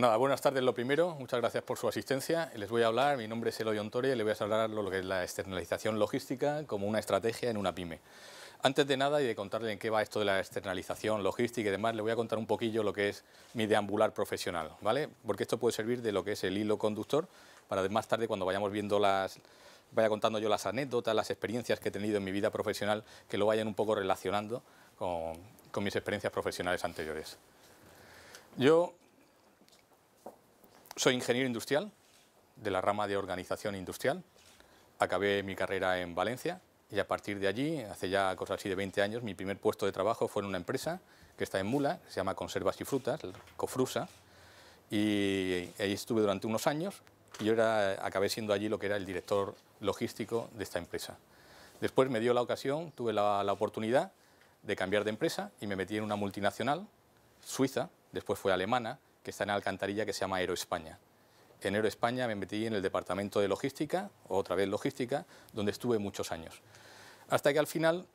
nada, ah, buenas tardes lo primero, muchas gracias por su asistencia. Les voy a hablar, mi nombre es Eloy Ontoria y les voy a hablar de lo que es la externalización logística como una estrategia en una pyme. Antes de nada y de contarles en qué va esto de la externalización logística y demás, le voy a contar un poquillo lo que es mi deambular profesional, ¿vale? Porque esto puede servir de lo que es el hilo conductor para más tarde cuando vayamos viendo las, vaya contando yo las anécdotas, las experiencias que he tenido en mi vida profesional, que lo vayan un poco relacionando con, con mis experiencias profesionales anteriores. Yo soy ingeniero industrial de la rama de organización industrial. Acabé mi carrera en Valencia y a partir de allí, hace ya cosas así de 20 años, mi primer puesto de trabajo fue en una empresa que está en Mula, se llama Conservas y Frutas, Cofrusa, y ahí estuve durante unos años y yo era, acabé siendo allí lo que era el director logístico de esta empresa. Después me dio la ocasión, tuve la oportunidad de cambiar de empresa y me metí en una multinacional suiza, después fue alemana, que está en Alcantarilla, que se llama Aero España. En Aero España me metí en el departamento de logística, otra vez logística, donde estuve muchos años. Hasta que al final,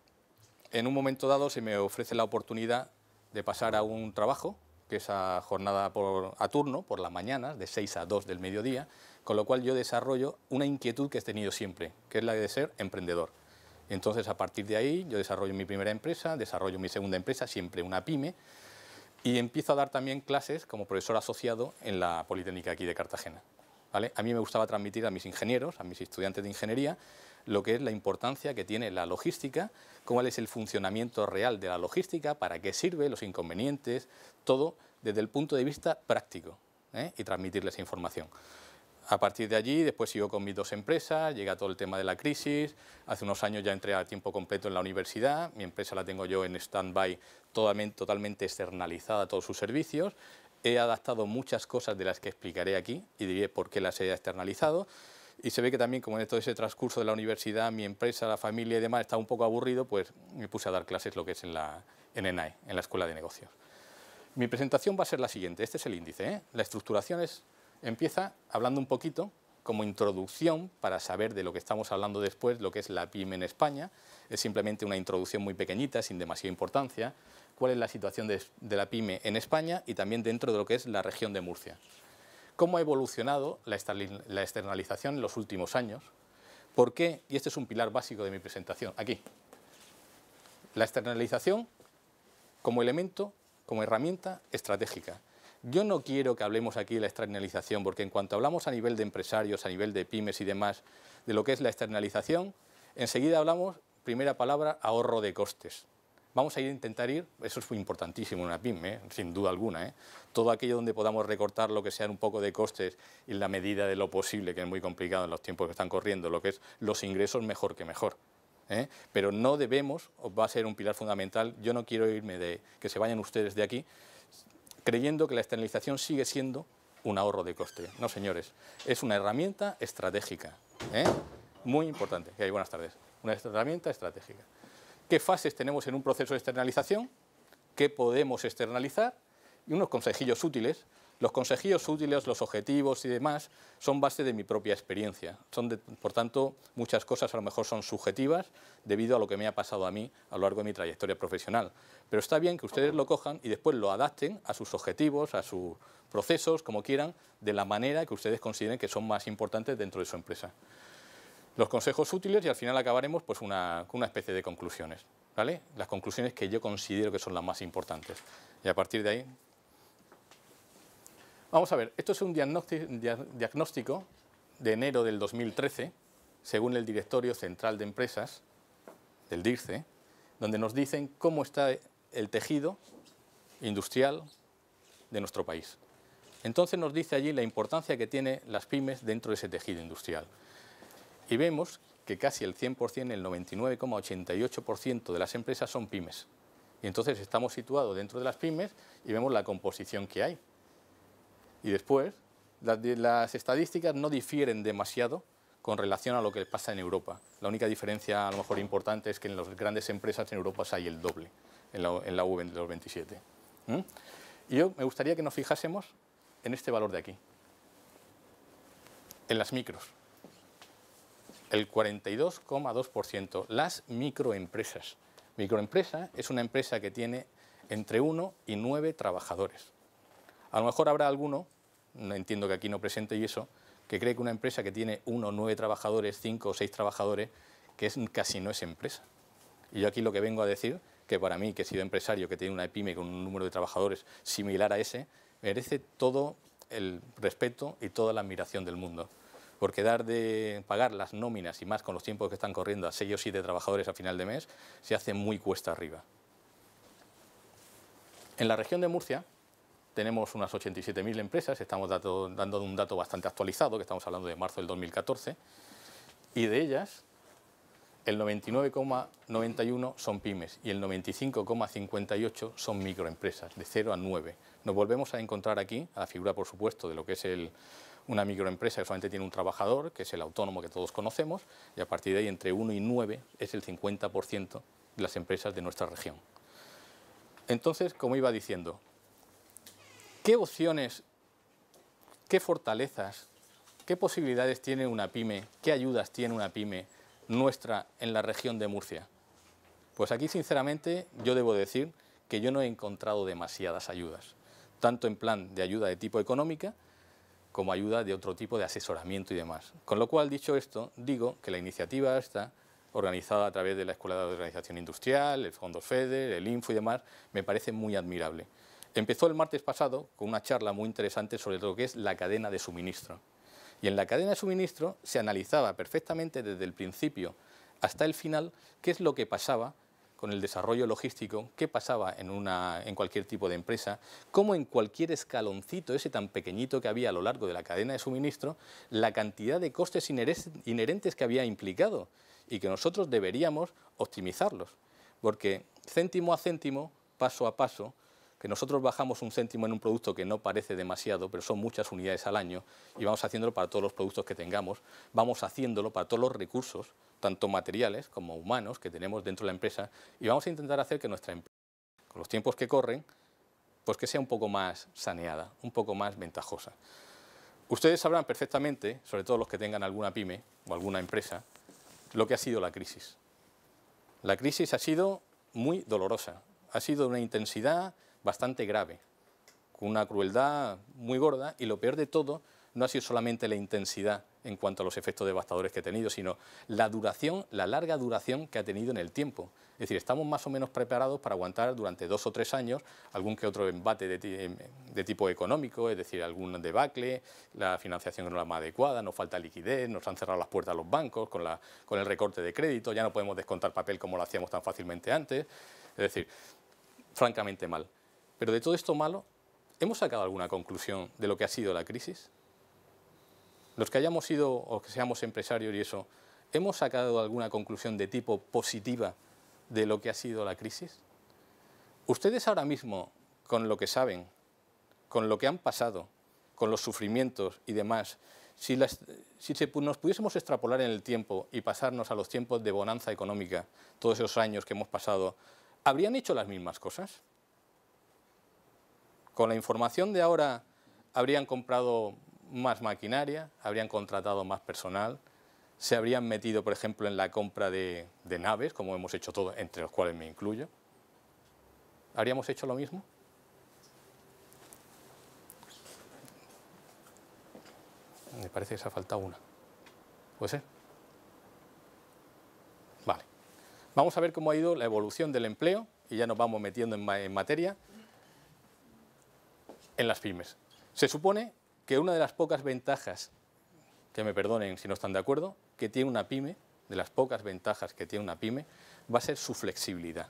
en un momento dado, se me ofrece la oportunidad de pasar a un trabajo, que es a jornada por, a turno, por las mañanas, de 6 a 2 del mediodía, con lo cual yo desarrollo una inquietud que he tenido siempre, que es la de ser emprendedor. Entonces, a partir de ahí, yo desarrollo mi primera empresa, desarrollo mi segunda empresa, siempre una pyme, y empiezo a dar también clases como profesor asociado en la Politécnica aquí de Cartagena. A mí me gustaba transmitir a mis ingenieros, a mis estudiantes de ingeniería, lo que es la importancia que tiene la logística, cuál es el funcionamiento real de la logística, para qué sirve, los inconvenientes, todo desde el punto de vista práctico ¿eh? y transmitirles información. A partir de allí, después sigo con mis dos empresas, llega todo el tema de la crisis, hace unos años ya entré a tiempo completo en la universidad, mi empresa la tengo yo en stand-by totalmente externalizada a todos sus servicios, he adaptado muchas cosas de las que explicaré aquí y diré por qué las he externalizado, y se ve que también como en todo ese transcurso de la universidad, mi empresa, la familia y demás está un poco aburrido, pues me puse a dar clases lo que es en la en e, en la Escuela de Negocios. Mi presentación va a ser la siguiente, este es el índice, ¿eh? la estructuración es Empieza hablando un poquito como introducción para saber de lo que estamos hablando después, lo que es la PYME en España. Es simplemente una introducción muy pequeñita, sin demasiada importancia, cuál es la situación de, la PYME en España y también dentro de lo que es la región de Murcia. Cómo ha evolucionado la externalización en los últimos años, ¿Por qué? Y este es un pilar básico de mi presentación, aquí. La externalización como elemento, como herramienta estratégica. Yo no quiero que hablemos aquí de la externalización, porque en cuanto hablamos a nivel de empresarios, a nivel de pymes y demás, de lo que es la externalización, enseguida hablamos, primera palabra, ahorro de costes. Vamos a ir intentar ir, eso es muy importantísimo en una pyme, ¿eh? sin duda alguna, ¿eh? todo aquello donde podamos recortar lo que sea un poco de costes en la medida de lo posible, que es muy complicado en los tiempos que están corriendo, lo que es los ingresos mejor que mejor. ¿eh? pero no debemos, va a ser un pilar fundamental, yo no quiero irme de que se vayan ustedes de aquí creyendo que la externalización sigue siendo un ahorro de coste. No, señores, es una herramienta estratégica, ¿eh? muy importante. que buenas tardes. Una herramienta estratégica. ¿Qué fases tenemos en un proceso de externalización? ¿Qué podemos externalizar? Y unos consejillos útiles los consejillos útiles, los objetivos y demás son base de mi propia experiencia. Son por tanto, muchas cosas a lo mejor son subjetivas debido a lo que me ha pasado a mí a lo largo de mi trayectoria profesional. Pero está bien que ustedes lo cojan y después lo adapten a sus objetivos, a sus procesos, como quieran, de la manera que ustedes consideren que son más importantes dentro de su empresa. Los consejos útiles y al final acabaremos pues, una, con una especie de conclusiones. ¿vale? Las conclusiones que yo considero que son las más importantes. Y a partir de ahí Vamos a ver, esto es un diagnóstico de enero del 2013, según el Directorio Central de Empresas del DIRCE, donde nos dicen cómo está el tejido industrial de nuestro país. Entonces nos dice allí la importancia que tienen las pymes dentro de ese tejido industrial. Y vemos que casi el 100%, el 99,88% de las empresas son pymes. Y entonces estamos situados dentro de las pymes y vemos la composición que hay. Y después, las, estadísticas no difieren demasiado con relación a lo que pasa en Europa. La única diferencia, a lo mejor importante, es que en las grandes empresas en Europa hay el doble, en la, en de los 27. ¿Mm? Y yo me gustaría que nos fijásemos en este valor de aquí, en las micros. El 42,2%, las microempresas. Microempresa es una empresa que tiene entre 1 y 9 trabajadores. A lo mejor habrá alguno, entiendo que aquí no presente y eso, que cree que una empresa que tiene uno, nueve trabajadores, cinco o seis trabajadores, que es, casi no es empresa. Y yo aquí lo que vengo a decir, que para mí, que he sido empresario, que tiene una pyme con un número de trabajadores similar a ese, merece todo el respeto y toda la admiración del mundo. Porque dar de pagar las nóminas y más con los tiempos que están corriendo a seis o siete trabajadores a final de mes, se hace muy cuesta arriba. En la región de Murcia, tenemos unas 87.000 empresas, estamos dando un dato bastante actualizado, que estamos hablando de marzo del 2014, y de ellas el 99,91 son pymes y el 95,58 son microempresas, de 0 a 9. Nos volvemos a encontrar aquí, a la figura, por supuesto, de lo que es el, una microempresa que solamente tiene un trabajador, que es el autónomo que todos conocemos, y a partir de ahí entre 1 y 9 es el 50% de las empresas de nuestra región. Entonces, como iba diciendo, ¿Qué opciones, qué fortalezas, qué posibilidades tiene una pyme, qué ayudas tiene una pyme nuestra en la región de Murcia? Pues aquí, sinceramente, yo debo decir que yo no he encontrado demasiadas ayudas, tanto en plan de ayuda de tipo económica como ayuda de otro tipo de asesoramiento y demás. Con lo cual, dicho esto, digo que la iniciativa está organizada a través de la Escuela de Organización Industrial, el Fondo FEDER, el INFO y demás, me parece muy admirable. Empezó el martes pasado con una charla muy interesante sobre lo que es la cadena de suministro. Y en la cadena de suministro se analizaba perfectamente desde el principio hasta el final qué es lo que pasaba con el desarrollo logístico, qué pasaba en, cualquier tipo de empresa, cómo en cualquier escaloncito, ese tan pequeñito que había a lo largo de la cadena de suministro, la cantidad de costes inherentes que había implicado y que nosotros deberíamos optimizarlos. Porque céntimo a céntimo, paso a paso, que nosotros bajamos un céntimo en un producto que no parece demasiado, pero son muchas unidades al año, y vamos haciéndolo para todos los productos que tengamos, vamos haciéndolo para todos los recursos, tanto materiales como humanos, que tenemos dentro de la empresa, y vamos a intentar hacer que nuestra empresa, con los tiempos que corren, pues que sea un poco más saneada, un poco más ventajosa. Ustedes sabrán perfectamente, sobre todo los que tengan alguna pyme o alguna empresa, lo que ha sido la crisis. La crisis ha sido muy dolorosa, ha sido de una intensidad bastante grave, con una crueldad muy gorda y lo peor de todo no ha sido solamente la intensidad en cuanto a los efectos devastadores que ha tenido, sino la duración, la larga duración que ha tenido en el tiempo. Es decir, estamos más o menos preparados para aguantar durante dos o tres años algún que otro embate de, em, tipo económico, es decir, algún debacle, la financiación no es la más adecuada, nos falta liquidez, nos han cerrado las puertas los bancos con, la, con el recorte de crédito, ya no podemos descontar papel como lo hacíamos tan fácilmente antes. Es decir, francamente mal. Pero de todo esto malo, ¿hemos sacado alguna conclusión de lo que ha sido la crisis? Los que hayamos sido o que seamos empresarios y eso, ¿hemos sacado alguna conclusión de tipo positiva de lo que ha sido la crisis? Ustedes ahora mismo, con lo que saben, con lo que han pasado, con los sufrimientos y demás, si, nos pudiésemos extrapolar en el tiempo y pasarnos a los tiempos de bonanza económica, todos esos años que hemos pasado, ¿habrían hecho las mismas cosas? Con la información de ahora habrían comprado más maquinaria, habrían contratado más personal, se habrían metido, por ejemplo, en la compra de, naves, como hemos hecho todos, entre los cuales me incluyo. ¿Habríamos hecho lo mismo? Me parece que se ha faltado una. ¿Puede ser? Vale. Vamos a ver cómo ha ido la evolución del empleo y ya nos vamos metiendo en materia en las pymes. Se supone que una de las pocas ventajas, que me perdonen si no están de acuerdo, que tiene una pyme, de las pocas ventajas que tiene una pyme, va a ser su flexibilidad.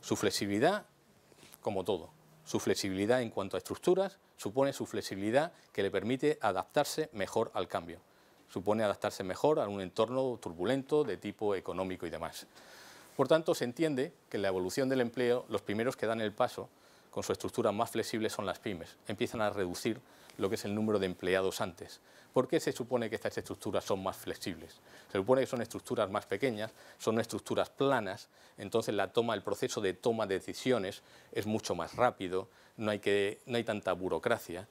Su flexibilidad, como todo, su flexibilidad en cuanto a estructuras, supone su flexibilidad que le permite adaptarse mejor al cambio. Supone adaptarse mejor a un entorno turbulento de tipo económico y demás. Por tanto, se entiende que en la evolución del empleo, los primeros que dan el paso con su estructura más flexible son las pymes. Empiezan a reducir lo que es el número de empleados antes. ¿Por qué se supone que estas estructuras son más flexibles? Se supone que son estructuras más pequeñas, son estructuras planas, entonces la toma, el proceso de toma de decisiones es mucho más rápido, no hay, tanta burocracia,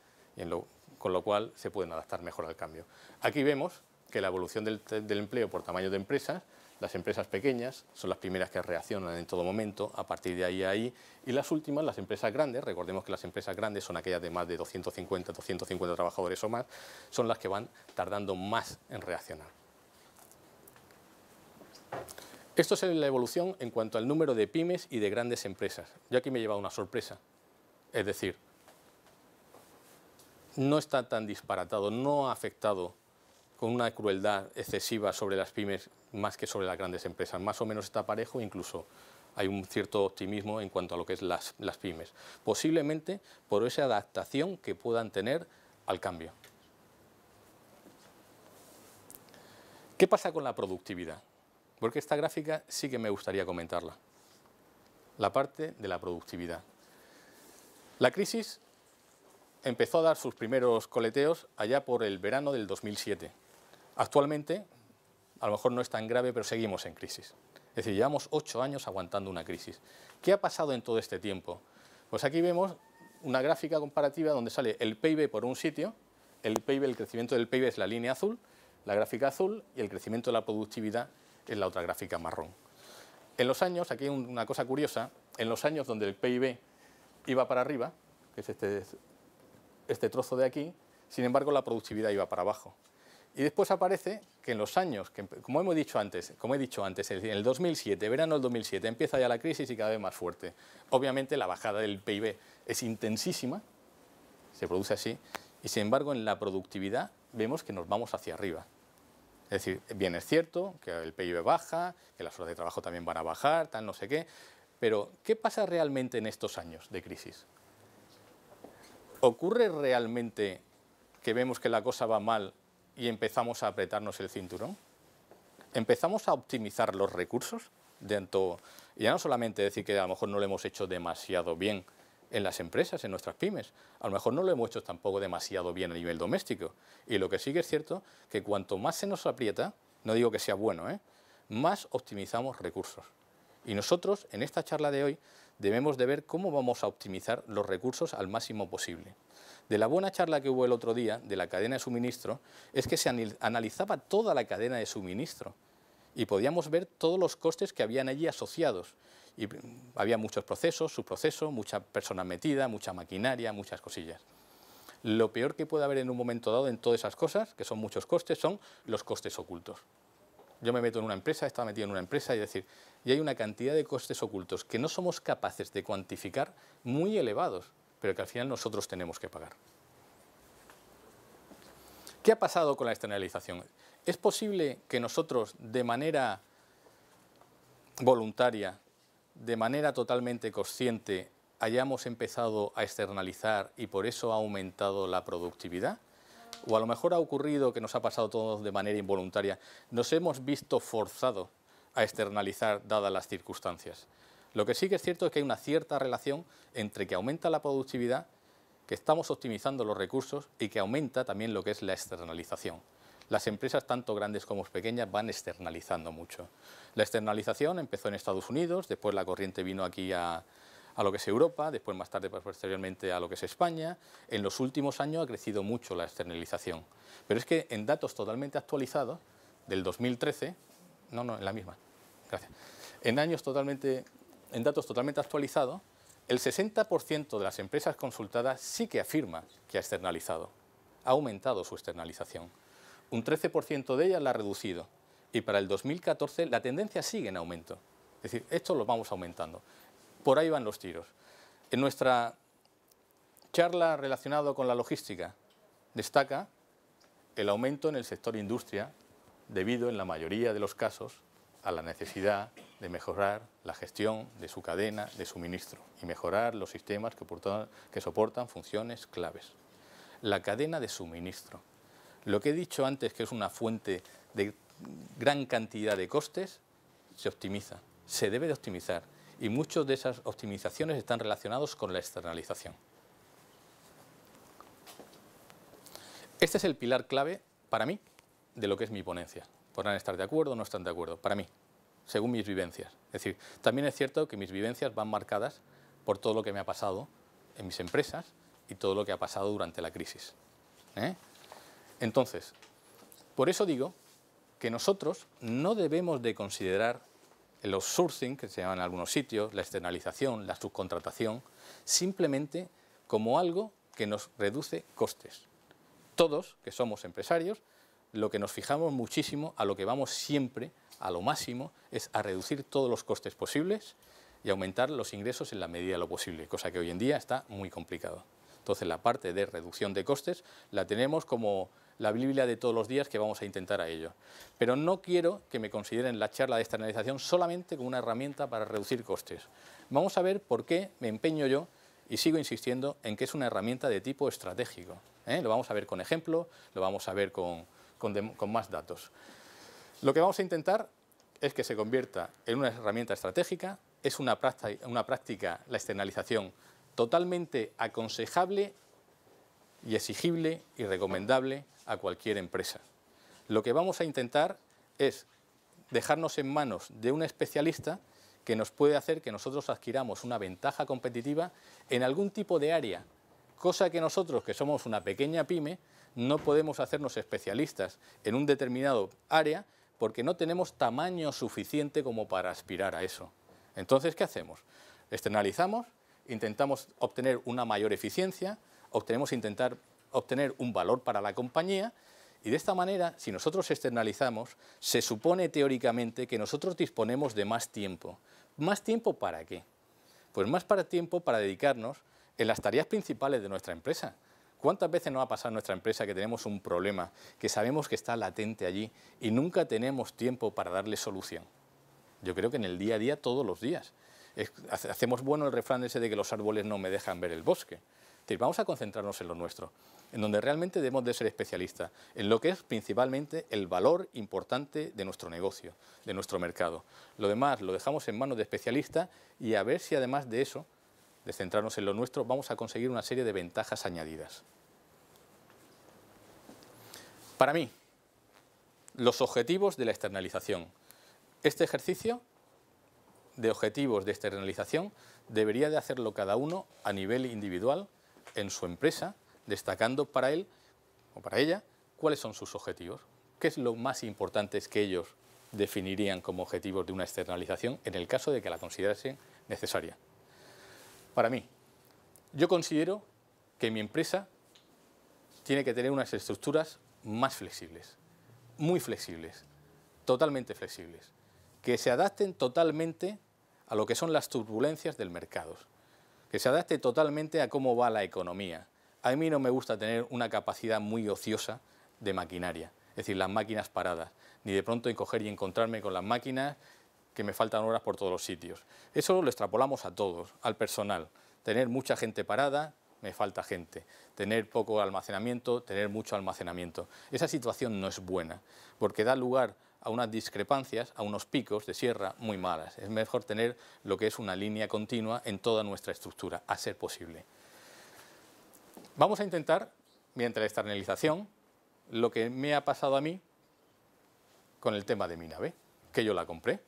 con lo cual se pueden adaptar mejor al cambio. Aquí vemos que la evolución del, del empleo por tamaño de empresas las empresas pequeñas son las primeras que reaccionan en todo momento, a partir de ahí a ahí, y las últimas, las empresas grandes, recordemos que las empresas grandes son aquellas de más de 250, 250 trabajadores o más, son las que van tardando más en reaccionar. Esto es la evolución en cuanto al número de pymes y de grandes empresas. Yo aquí me he llevado una sorpresa, es decir, no está tan disparatado, no ha afectado con una crueldad excesiva sobre las pymes más que sobre las grandes empresas. Más o menos está parejo, incluso hay un cierto optimismo en cuanto a lo que es las, las pymes. Posiblemente por esa adaptación que puedan tener al cambio. ¿Qué pasa con la productividad? Porque esta gráfica sí que me gustaría comentarla. La parte de la productividad. La crisis empezó a dar sus primeros coleteos allá por el verano del 2007. Actualmente, a lo mejor no es tan grave, pero seguimos en crisis. Es decir, llevamos ocho años aguantando una crisis. ¿Qué ha pasado en todo este tiempo? Pues aquí vemos una gráfica comparativa donde sale el PIB por un sitio, el PIB, el crecimiento del PIB es la línea azul, la gráfica azul, y el crecimiento de la productividad es la otra gráfica marrón. En los años, aquí hay una cosa curiosa, en los años donde el PIB iba para arriba, que es este, este trozo de aquí, sin embargo la productividad iba para abajo. Y después aparece que en los años, que, como hemos dicho antes, como he dicho antes, en el 2007, verano del 2007, empieza ya la crisis y cada vez más fuerte. Obviamente la bajada del PIB es intensísima, se produce así, y sin embargo en la productividad vemos que nos vamos hacia arriba. Es decir, bien es cierto que el PIB baja, que las horas de trabajo también van a bajar, tal no sé qué, pero ¿qué pasa realmente en estos años de crisis? ¿Ocurre realmente que vemos que la cosa va mal y empezamos a apretarnos el cinturón, empezamos a optimizar los recursos, dentro, ya no solamente decir que a lo mejor no lo hemos hecho demasiado bien en las empresas, en nuestras pymes, a lo mejor no lo hemos hecho tampoco demasiado bien a nivel doméstico. Y lo que sigue es cierto, que cuanto más se nos aprieta, no digo que sea bueno, ¿eh? más optimizamos recursos. Y nosotros, en esta charla de hoy, debemos de ver cómo vamos a optimizar los recursos al máximo posible. De la buena charla que hubo el otro día de la cadena de suministro es que se analizaba toda la cadena de suministro y podíamos ver todos los costes que habían allí asociados. Y había muchos procesos, subprocesos, mucha persona metida, mucha maquinaria, muchas cosillas. Lo peor que puede haber en un momento dado en todas esas cosas, que son muchos costes, son los costes ocultos. Yo me meto en una empresa, estaba metido en una empresa y decir, y hay una cantidad de costes ocultos que no somos capaces de cuantificar muy elevados pero que al final nosotros tenemos que pagar. ¿Qué ha pasado con la externalización? ¿Es posible que nosotros de manera voluntaria, de manera totalmente consciente, hayamos empezado a externalizar y por eso ha aumentado la productividad? O a lo mejor ha ocurrido que nos ha pasado todo de manera involuntaria. Nos hemos visto forzados a externalizar dadas las circunstancias. Lo que sí que es cierto es que hay una cierta relación entre que aumenta la productividad, que estamos optimizando los recursos y que aumenta también lo que es la externalización. Las empresas, tanto grandes como pequeñas, van externalizando mucho. La externalización empezó en Estados Unidos, después la corriente vino aquí a, lo que es Europa, después más tarde pues, posteriormente a lo que es España. En los últimos años ha crecido mucho la externalización. Pero es que en datos totalmente actualizados, del 2013, no, no, en la misma, gracias, en años totalmente en datos totalmente actualizados, el 60% de las empresas consultadas sí que afirma que ha externalizado, ha aumentado su externalización. Un 13% de ellas la ha reducido y para el 2014 la tendencia sigue en aumento. Es decir, esto lo vamos aumentando. Por ahí van los tiros. En nuestra charla relacionada con la logística destaca el aumento en el sector industria debido en la mayoría de los casos a la necesidad de mejorar la gestión de su cadena de suministro y mejorar los sistemas que, soportan funciones claves. La cadena de suministro. Lo que he dicho antes, que es una fuente de gran cantidad de costes, se optimiza, se debe de optimizar y muchas de esas optimizaciones están relacionados con la externalización. Este es el pilar clave para mí de lo que es mi ponencia podrán estar de acuerdo o no están de acuerdo, para mí, según mis vivencias. Es decir, también es cierto que mis vivencias van marcadas por todo lo que me ha pasado en mis empresas y todo lo que ha pasado durante la crisis. ¿eh? Entonces, por eso digo que nosotros no debemos de considerar el outsourcing, que se llama en algunos sitios, la externalización, la subcontratación, simplemente como algo que nos reduce costes. Todos, que somos empresarios, lo que nos fijamos muchísimo, a lo que vamos siempre, a lo máximo, es a reducir todos los costes posibles y aumentar los ingresos en la medida de lo posible, cosa que hoy en día está muy complicado. Entonces la parte de reducción de costes la tenemos como la biblia de todos los días que vamos a intentar a ello. Pero no quiero que me consideren la charla de externalización solamente como una herramienta para reducir costes. Vamos a ver por qué me empeño yo y sigo insistiendo en que es una herramienta de tipo estratégico. ¿eh? Lo vamos a ver con ejemplo, lo vamos a ver con, con, más datos. Lo que vamos a intentar es que se convierta en una herramienta estratégica, es una práctica, una práctica la externalización totalmente aconsejable y exigible y recomendable a cualquier empresa. Lo que vamos a intentar es dejarnos en manos de un especialista que nos puede hacer que nosotros adquiramos una ventaja competitiva en algún tipo de área, cosa que nosotros, que somos una pequeña pyme, no podemos hacernos especialistas en un determinado área porque no tenemos tamaño suficiente como para aspirar a eso. Entonces, ¿qué hacemos? Externalizamos, intentamos obtener una mayor eficiencia, obtenemos intentar obtener un valor para la compañía y de esta manera, si nosotros externalizamos, se supone teóricamente que nosotros disponemos de más tiempo. ¿Más tiempo para qué? Pues más para tiempo para dedicarnos en las tareas principales de nuestra empresa, ¿Cuántas veces nos ha pasado en nuestra empresa que tenemos un problema, que sabemos que está latente allí y nunca tenemos tiempo para darle solución? Yo creo que en el día a día, todos los días. hacemos bueno el refrán ese de que los árboles no me dejan ver el bosque. Decir, vamos a concentrarnos en lo nuestro, en donde realmente debemos de ser especialistas, en lo que es principalmente el valor importante de nuestro negocio, de nuestro mercado. Lo demás lo dejamos en manos de especialistas y a ver si además de eso de centrarnos en lo nuestro, vamos a conseguir una serie de ventajas añadidas. Para mí, los objetivos de la externalización. Este ejercicio de objetivos de externalización debería de hacerlo cada uno a nivel individual en su empresa, destacando para él o para ella cuáles son sus objetivos, qué es lo más importante que ellos definirían como objetivos de una externalización en el caso de que la considerasen necesaria. Para mí, yo considero que mi empresa tiene que tener unas estructuras más flexibles, muy flexibles, totalmente flexibles, que se adapten totalmente a lo que son las turbulencias del mercado, que se adapte totalmente a cómo va la economía. A mí no me gusta tener una capacidad muy ociosa de maquinaria, es decir, las máquinas paradas, ni de pronto encoger y encontrarme con las máquinas que me faltan horas por todos los sitios. Eso lo extrapolamos a todos, al personal. Tener mucha gente parada, me falta gente. Tener poco almacenamiento, tener mucho almacenamiento. Esa situación no es buena, porque da lugar a unas discrepancias, a unos picos de sierra muy malas. Es mejor tener lo que es una línea continua en toda nuestra estructura, a ser posible. Vamos a intentar, mediante la externalización, lo que me ha pasado a mí con el tema de mi nave, que yo la compré.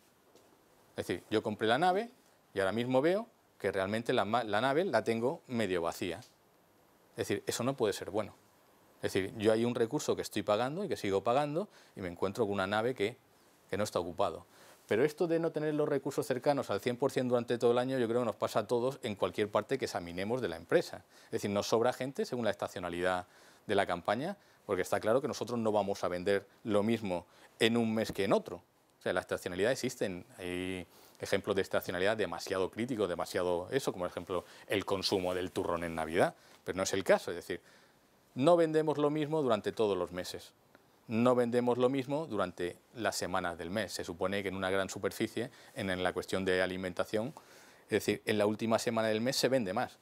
Es decir, yo compré la nave y ahora mismo veo que realmente la, nave la tengo medio vacía. Es decir, eso no puede ser bueno. Es decir, yo hay un recurso que estoy pagando y que sigo pagando y me encuentro con una nave que, no está ocupado. Pero esto de no tener los recursos cercanos al 100% durante todo el año, yo creo que nos pasa a todos en cualquier parte que examinemos de la empresa. Es decir, nos sobra gente según la estacionalidad de la campaña, porque está claro que nosotros no vamos a vender lo mismo en un mes que en otro. O sea, la estacionalidad existen. Hay ejemplos de estacionalidad demasiado críticos, demasiado eso, como por ejemplo el consumo del turrón en Navidad, pero no es el caso. Es decir, no vendemos lo mismo durante todos los meses. No vendemos lo mismo durante las semanas del mes. Se supone que en una gran superficie, en, la cuestión de alimentación, es decir, en la última semana del mes se vende más.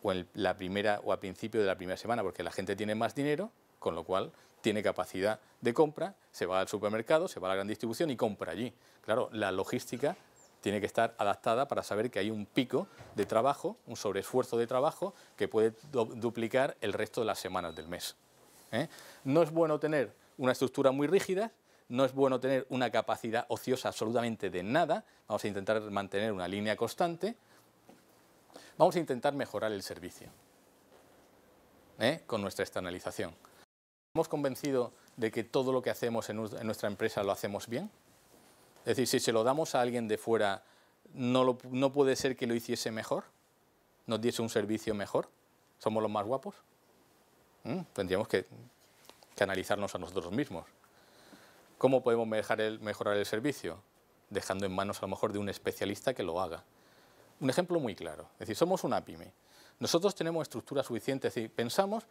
O en la primera o a principio de la primera semana, porque la gente tiene más dinero, con lo cual tiene capacidad de compra, se va al supermercado, se va a la gran distribución y compra allí. Claro, la logística tiene que estar adaptada para saber que hay un pico de trabajo, un sobreesfuerzo de trabajo que puede duplicar el resto de las semanas del mes. ¿eh? No es bueno tener una estructura muy rígida, no es bueno tener una capacidad ociosa absolutamente de nada, vamos a intentar mantener una línea constante, vamos a intentar mejorar el servicio ¿eh? con nuestra externalización. ¿Estamos convencido de que todo lo que hacemos en, nuestra empresa lo hacemos bien? Es decir, si se lo damos a alguien de fuera, ¿no, puede ser que lo hiciese mejor? ¿Nos diese un servicio mejor? ¿Somos los más guapos? Mm, tendríamos que, analizarnos a nosotros mismos. ¿Cómo podemos mejorar el, mejorar el servicio? Dejando en manos a lo mejor de un especialista que lo haga. Un ejemplo muy claro. Es decir, somos una pyme. Nosotros tenemos estructura suficiente. Es decir, pensamos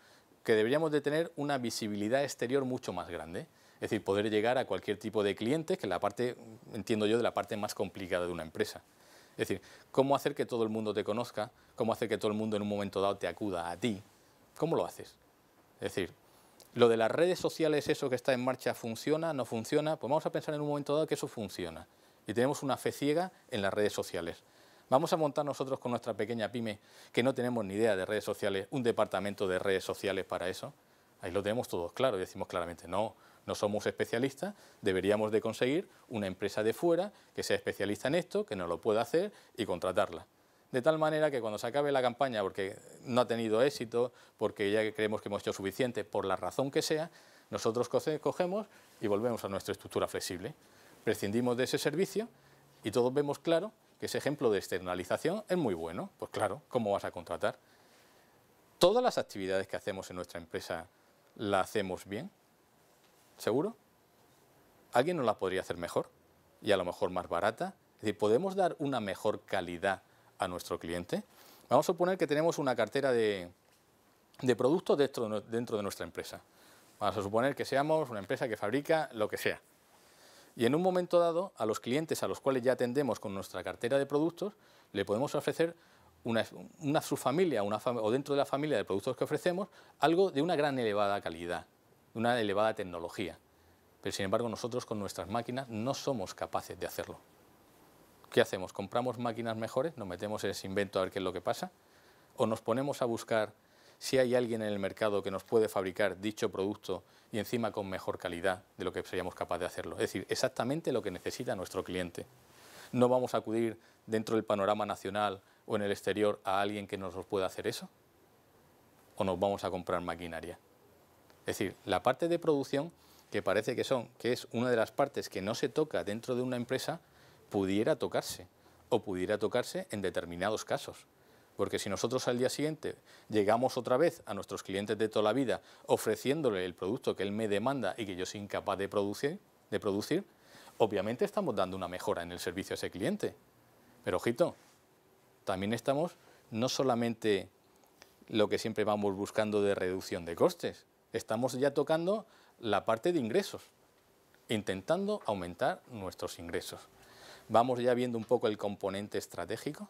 que deberíamos de tener una visibilidad exterior mucho más grande. Es decir, poder llegar a cualquier tipo de cliente, que es la parte, entiendo yo, de la parte más complicada de una empresa. Es decir, cómo hacer que todo el mundo te conozca, cómo hacer que todo el mundo en un momento dado te acuda a ti. ¿Cómo lo haces? Es decir, lo de las redes sociales, eso que está en marcha, ¿funciona? ¿No funciona? Pues vamos a pensar en un momento dado que eso funciona. Y tenemos una fe ciega en las redes sociales. Vamos a montar nosotros con nuestra pequeña pyme, que no tenemos ni idea de redes sociales, un departamento de redes sociales para eso. Ahí lo tenemos todos claro y decimos claramente, no, no somos especialistas, deberíamos de conseguir una empresa de fuera que sea especialista en esto, que nos lo pueda hacer y contratarla. De tal manera que cuando se acabe la campaña, porque no ha tenido éxito, porque ya creemos que hemos hecho suficiente, por la razón que sea, nosotros cogemos y volvemos a nuestra estructura flexible. Prescindimos de ese servicio y todos vemos claro que ese ejemplo de externalización es muy bueno, pues claro, ¿cómo vas a contratar? ¿Todas las actividades que hacemos en nuestra empresa la hacemos bien? ¿Seguro? ¿Alguien nos la podría hacer mejor? Y a lo mejor más barata. Es ¿podemos dar una mejor calidad a nuestro cliente? Vamos a suponer que tenemos una cartera de, productos dentro de nuestra empresa. Vamos a suponer que seamos una empresa que fabrica lo que sea. Y en un momento dado, a los clientes a los cuales ya atendemos con nuestra cartera de productos, le podemos ofrecer una, subfamilia o dentro de la familia de productos que ofrecemos, algo de una gran elevada calidad, de una elevada tecnología. Pero sin embargo nosotros con nuestras máquinas no somos capaces de hacerlo. ¿Qué hacemos? ¿Compramos máquinas mejores? ¿Nos metemos en ese invento a ver qué es lo que pasa? ¿O nos ponemos a buscar si hay alguien en el mercado que nos puede fabricar dicho producto y encima con mejor calidad de lo que seríamos capaces de hacerlo. Es decir, exactamente lo que necesita nuestro cliente. ¿No vamos a acudir dentro del panorama nacional o en el exterior a alguien que nos pueda hacer eso? ¿O nos vamos a comprar maquinaria? Es decir, la parte de producción, que parece que, son, que es una de las partes que no se toca dentro de una empresa, pudiera tocarse o pudiera tocarse en determinados casos. Porque si nosotros al día siguiente llegamos otra vez a nuestros clientes de toda la vida ofreciéndole el producto que él me demanda y que yo soy incapaz de producir, de producir obviamente estamos dando una mejora en el servicio a ese cliente. Pero ojito, también estamos no solamente lo que siempre vamos buscando de reducción de costes, estamos ya tocando la parte de ingresos, intentando aumentar nuestros ingresos. Vamos ya viendo un poco el componente estratégico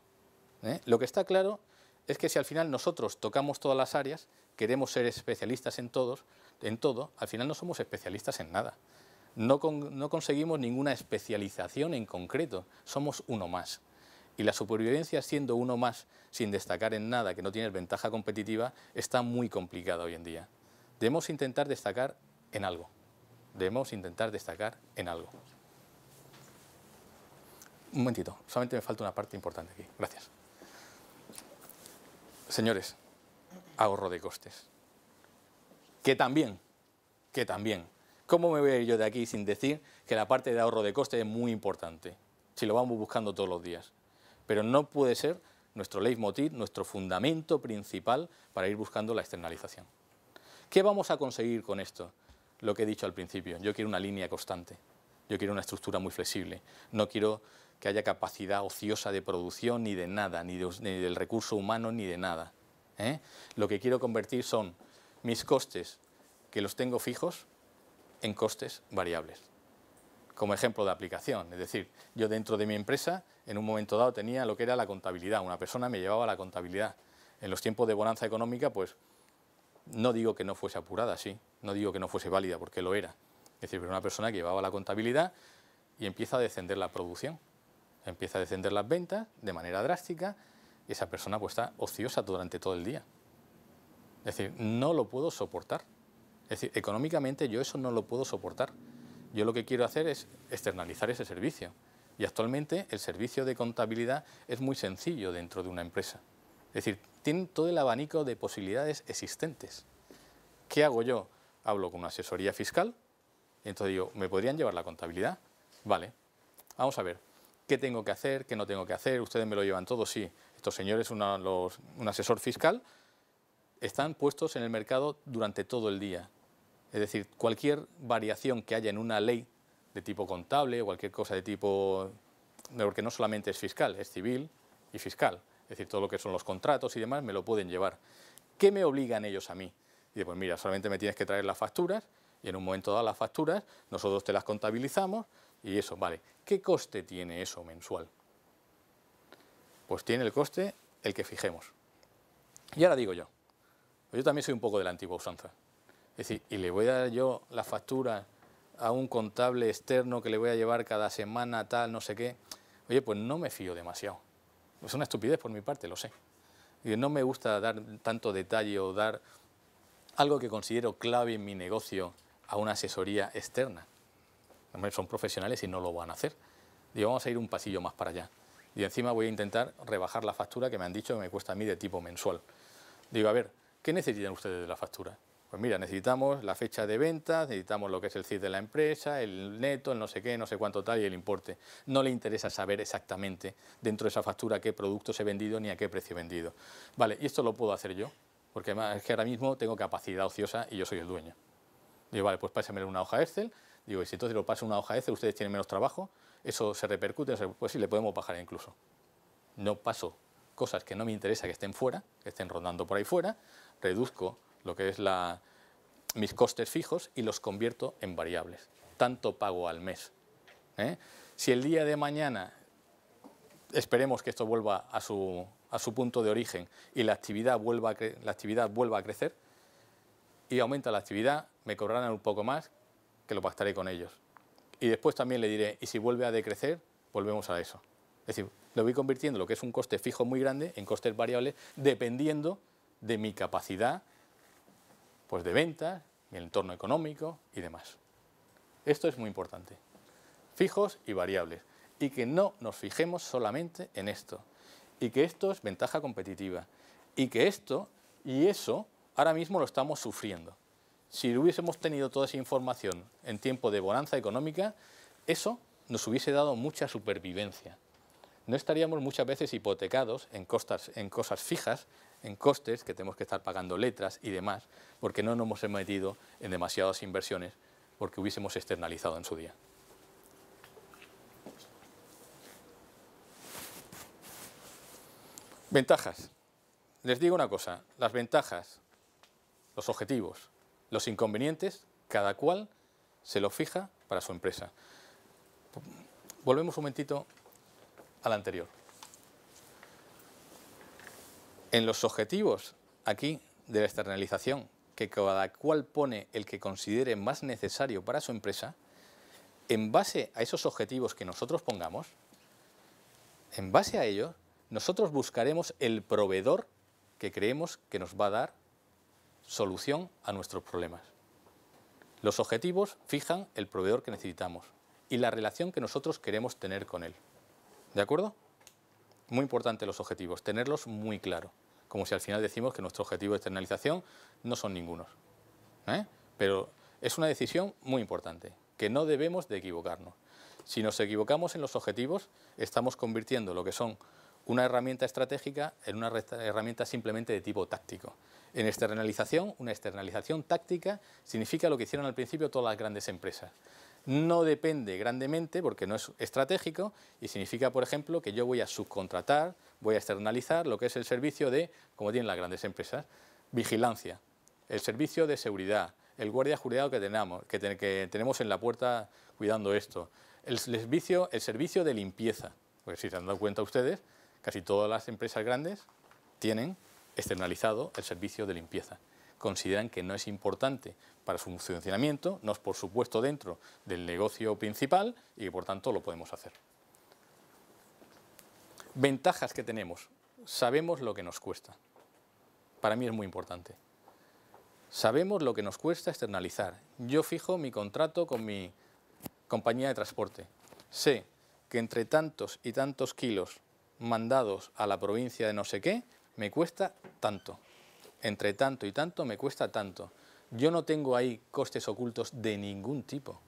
¿eh? Lo que está claro es que si al final nosotros tocamos todas las áreas, queremos ser especialistas en, todos, en todo, al final no somos especialistas en nada. No, conseguimos ninguna especialización en concreto, somos uno más. Y la supervivencia siendo uno más, sin destacar en nada, que no tienes ventaja competitiva, está muy complicada hoy en día. Debemos intentar destacar en algo. Debemos intentar destacar en algo. Un momentito, solamente me falta una parte importante aquí. Gracias. Señores, ahorro de costes. Que también, que también. ¿Cómo me voy a ir yo de aquí sin decir que la parte de ahorro de costes es muy importante? Si lo vamos buscando todos los días. Pero no puede ser nuestro leitmotiv, nuestro fundamento principal para ir buscando la externalización. ¿Qué vamos a conseguir con esto? Lo que he dicho al principio, yo quiero una línea constante, yo quiero una estructura muy flexible, no quiero que haya capacidad ociosa de producción ni de nada, ni, del recurso humano ni de nada. ¿eh? Lo que quiero convertir son mis costes, que los tengo fijos, en costes variables. Como ejemplo de aplicación, es decir, yo dentro de mi empresa en un momento dado tenía lo que era la contabilidad, una persona me llevaba la contabilidad. En los tiempos de bonanza económica, pues no digo que no fuese apurada, sí, no digo que no fuese válida, porque lo era. Es decir, pero una persona que llevaba la contabilidad y empieza a descender la producción. Empieza a descender las ventas de manera drástica y esa persona pues está ociosa durante todo el día. Es decir, no lo puedo soportar. Es decir, económicamente yo eso no lo puedo soportar. Yo lo que quiero hacer es externalizar ese servicio. Y actualmente el servicio de contabilidad es muy sencillo dentro de una empresa. Es decir, tiene todo el abanico de posibilidades existentes. ¿Qué hago yo? Hablo con una asesoría fiscal, entonces digo, ¿me podrían llevar la contabilidad? Vale, vamos a ver, qué tengo que hacer, qué no tengo que hacer, ustedes me lo llevan todo, sí. Estos señores, un asesor fiscal, están puestos en el mercado durante todo el día. Es decir, cualquier variación que haya en una ley de tipo contable o cualquier cosa de tipo... Porque no solamente es fiscal, es civil y fiscal. Es decir, todo lo que son los contratos y demás me lo pueden llevar. ¿Qué me obligan ellos a mí? Y pues mira, solamente me tienes que traer las facturas y en un momento dado las facturas nosotros te las contabilizamos, y eso, vale. ¿Qué coste tiene eso mensual? Pues tiene el coste el que fijemos. Y ahora digo yo, pues yo también soy un poco de la antigua usanza. Es decir, y le voy a dar yo la factura a un contable externo que le voy a llevar cada semana, tal, no sé qué. Oye, pues no me fío demasiado. Es una estupidez por mi parte, lo sé. Y no me gusta dar tanto detalle o dar algo que considero clave en mi negocio a una asesoría externa son profesionales y no lo van a hacer. Digo, vamos a ir un pasillo más para allá. Y encima voy a intentar rebajar la factura que me han dicho que me cuesta a mí de tipo mensual. Digo, a ver, ¿qué necesitan ustedes de la factura? Pues mira, necesitamos la fecha de venta, necesitamos lo que es el CID de la empresa, el neto, el no sé qué, no sé cuánto tal y el importe. No le interesa saber exactamente dentro de esa factura qué productos he vendido ni a qué precio he vendido. Vale, y esto lo puedo hacer yo, porque es que ahora mismo tengo capacidad ociosa y yo soy el dueño. Digo, vale, pues pásame una hoja Excel Digo, si entonces lo paso una hoja ECE, ustedes tienen menos trabajo, eso se repercute, pues sí, le podemos bajar incluso. No paso cosas que no me interesa que estén fuera, que estén rondando por ahí fuera, reduzco lo que es la, mis costes fijos y los convierto en variables. Tanto pago al mes. ¿eh? Si el día de mañana, esperemos que esto vuelva a su, a su punto de origen y la actividad, vuelva la actividad vuelva a crecer y aumenta la actividad, me cobrarán un poco más, que lo pactaré con ellos. Y después también le diré, y si vuelve a decrecer, volvemos a eso. Es decir, lo voy convirtiendo lo que es un coste fijo muy grande en costes variables dependiendo de mi capacidad pues de ventas, mi entorno económico y demás. Esto es muy importante. Fijos y variables. Y que no nos fijemos solamente en esto. Y que esto es ventaja competitiva. Y que esto y eso ahora mismo lo estamos sufriendo. Si hubiésemos tenido toda esa información en tiempo de bonanza económica, eso nos hubiese dado mucha supervivencia. No estaríamos muchas veces hipotecados en, en cosas fijas, en costes que tenemos que estar pagando letras y demás, porque no nos hemos metido en demasiadas inversiones porque hubiésemos externalizado en su día. Ventajas. Les digo una cosa, las ventajas, los objetivos, los inconvenientes, cada cual se lo fija para su empresa. Volvemos un momentito al anterior. En los objetivos aquí de la externalización, que cada cual pone el que considere más necesario para su empresa, en base a esos objetivos que nosotros pongamos, en base a ellos, nosotros buscaremos el proveedor que creemos que nos va a dar solución a nuestros problemas. Los objetivos fijan el proveedor que necesitamos y la relación que nosotros queremos tener con él. ¿De acuerdo? Muy importante los objetivos, tenerlos muy claro. Como si al final decimos que nuestro objetivo de externalización no son ningunos. ¿eh? Pero es una decisión muy importante, que no debemos de equivocarnos. Si nos equivocamos en los objetivos, estamos convirtiendo lo que son una herramienta estratégica en una herramienta simplemente de tipo táctico. En externalización, una externalización táctica significa lo que hicieron al principio todas las grandes empresas. No depende grandemente porque no es estratégico y significa, por ejemplo, que yo voy a subcontratar, voy a externalizar lo que es el servicio de, como tienen las grandes empresas, vigilancia, el servicio de seguridad, el guardia jurado que tenemos, que, tenemos en la puerta cuidando esto, el servicio, el servicio de limpieza. porque si se han dado cuenta ustedes, casi todas las empresas grandes tienen externalizado el servicio de limpieza. Consideran que no es importante para su funcionamiento, no es por supuesto dentro del negocio principal y por tanto lo podemos hacer. Ventajas que tenemos. Sabemos lo que nos cuesta. Para mí es muy importante. Sabemos lo que nos cuesta externalizar. Yo fijo mi contrato con mi compañía de transporte. Sé que entre tantos y tantos kilos mandados a la provincia de no sé qué, me cuesta tanto, entre tanto y tanto me cuesta tanto. Yo no tengo ahí costes ocultos de ningún tipo,